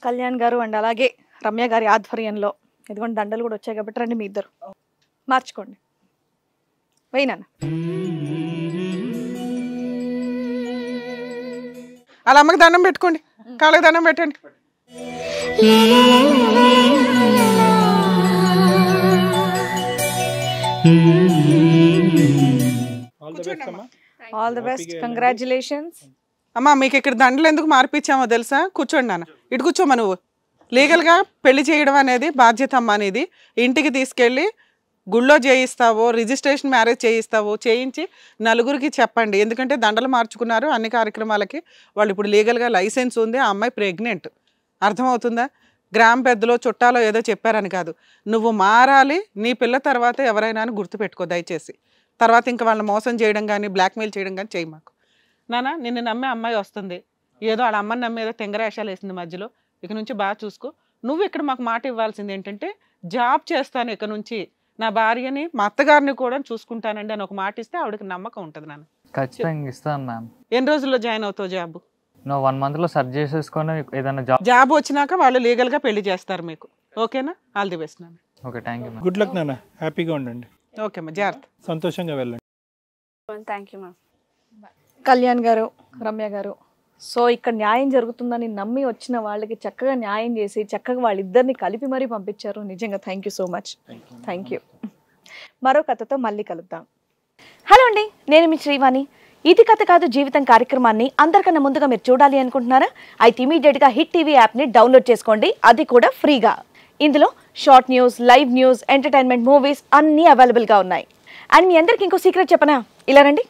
కళ్యాణ్ గారు అండ్ అలాగే రమ్య గారి ఆధ్వర్యంలో ఎందుకంటే దండలు కూడా వచ్చాయి కాబట్టి రండి మీ ఇద్దరు మార్చుకోండి వెయినా అలా అమ్మకి దండం పెట్టుకోండి కాళ్ళకి దండం పెట్టండి ఆల్ ద బెస్ట్ కంగ్రాచులేషన్స్ అమ్మా మీకు ఇక్కడ దండలు ఎందుకు మార్పించామో తెలుసా కూర్చోండి నాన్న ఇటు కూర్చో నువ్వు లీగల్గా పెళ్లి చేయడం అనేది బాధ్యత అమ్మ అనేది ఇంటికి తీసుకెళ్ళి గుళ్ళో చేయిస్తావో రిజిస్ట్రేషన్ మ్యారేజ్ చేయిస్తావో చేయించి నలుగురికి చెప్పండి ఎందుకంటే దండలు మార్చుకున్నారు అన్ని కార్యక్రమాలకి వాళ్ళు ఇప్పుడు లీగల్గా లైసెన్స్ ఉంది ఆ అమ్మాయి ప్రెగ్నెంట్ అర్థమవుతుందా గ్రామ పెద్దలో చుట్టాలో ఏదో చెప్పారని కాదు నువ్వు మారాలి నీ పిల్ల తర్వాత ఎవరైనా అని గుర్తుపెట్టుకో దయచేసి తర్వాత ఇంకా వాళ్ళని మోసం చేయడం కానీ బ్లాక్మెయిల్ చేయడం కానీ చేయి మాకు నాన్న నిన్ను నమ్మే అమ్మాయి వస్తుంది ఏదో వాళ్ళ నమ్మ మీద తెంగరేషాలు వేసింది మధ్యలో ఇక నుంచి బాగా చూసుకో నువ్వు ఇక్కడ మాకు మాట ఇవ్వాల్సింది ఏంటంటే జాబ్ చేస్తాను ఇక నుంచి నా భార్యని మా అత్తగారిని కూడా చూసుకుంటానండి అని ఒక మాట ఇస్తే ఆవిడకి నమ్మకం ఉంటుంది నన్ను ఖచ్చితంగా ఇస్తాను మ్యామ్ ఎన్ని రోజుల్లో జాయిన్ అవుతావు జాబ్ నువ్వు వన్ మంత్ లో సర్చ్ చేసేసుకొని ఏదైనా జాబ్ జాబ్ వచ్చినాక వాళ్ళు లీగల్ గా పెళ్లి చేస్తారు మీకు ఓకేనా ఆల్ ది బెస్ట్ నాన్న okay thank you good luck నాన్న హ్యాపీగా ఉండండి ఓకే మా జాగ్రత్త సంతోషంగా వెళ్ళండి థ్యాంక్ యూ మ్యామ్ కళ్యాణ్ గారు రమ్య గారు సో ఇక్కడ న్యాయం జరుగుతుందని నమ్మి వచ్చిన వాళ్ళకి చక్కగా న్యాయం చేసి చక్కగా వాళ్ళిద్దరిని కలిపి మరీ పంపించారు నిజంగా థ్యాంక్ సో మచ్ థ్యాంక్ మరో కథతో మళ్ళీ కలుద్దాం హలో అండి నేను మీ శ్రీవాణి ఇది కథ కాదు జీవితం కార్యక్రమాన్ని అందరికన్నా ముందుగా మీరు చూడాలి అనుకుంటున్నారా అయితే ఇమీడియట్గా హిట్ టీవీ యాప్ని డౌన్లోడ్ చేసుకోండి అది కూడా ఫ్రీగా ఇందులో short news live news entertainment movies అన్నీ అవైలబుల్గా ఉన్నాయి అండ్ మీ అందరికి ఇంకో సీక్రెట్ చెప్పనా ఇలా రండి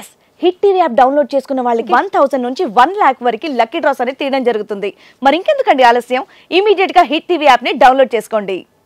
yes Hit TV app download చేసుకున్న వాళ్ళకి వన్ థౌసండ్ నుంచి వన్ ల్యాక్ వరకు లక్కీ డ్రాస్ అనేది తీయడం జరుగుతుంది మరి ఇంకెందుకండి ఆలస్యం ఇమీడియట్ గా హిట్ టీవీ యాప్ ని డౌన్లోడ్ చేసుకోండి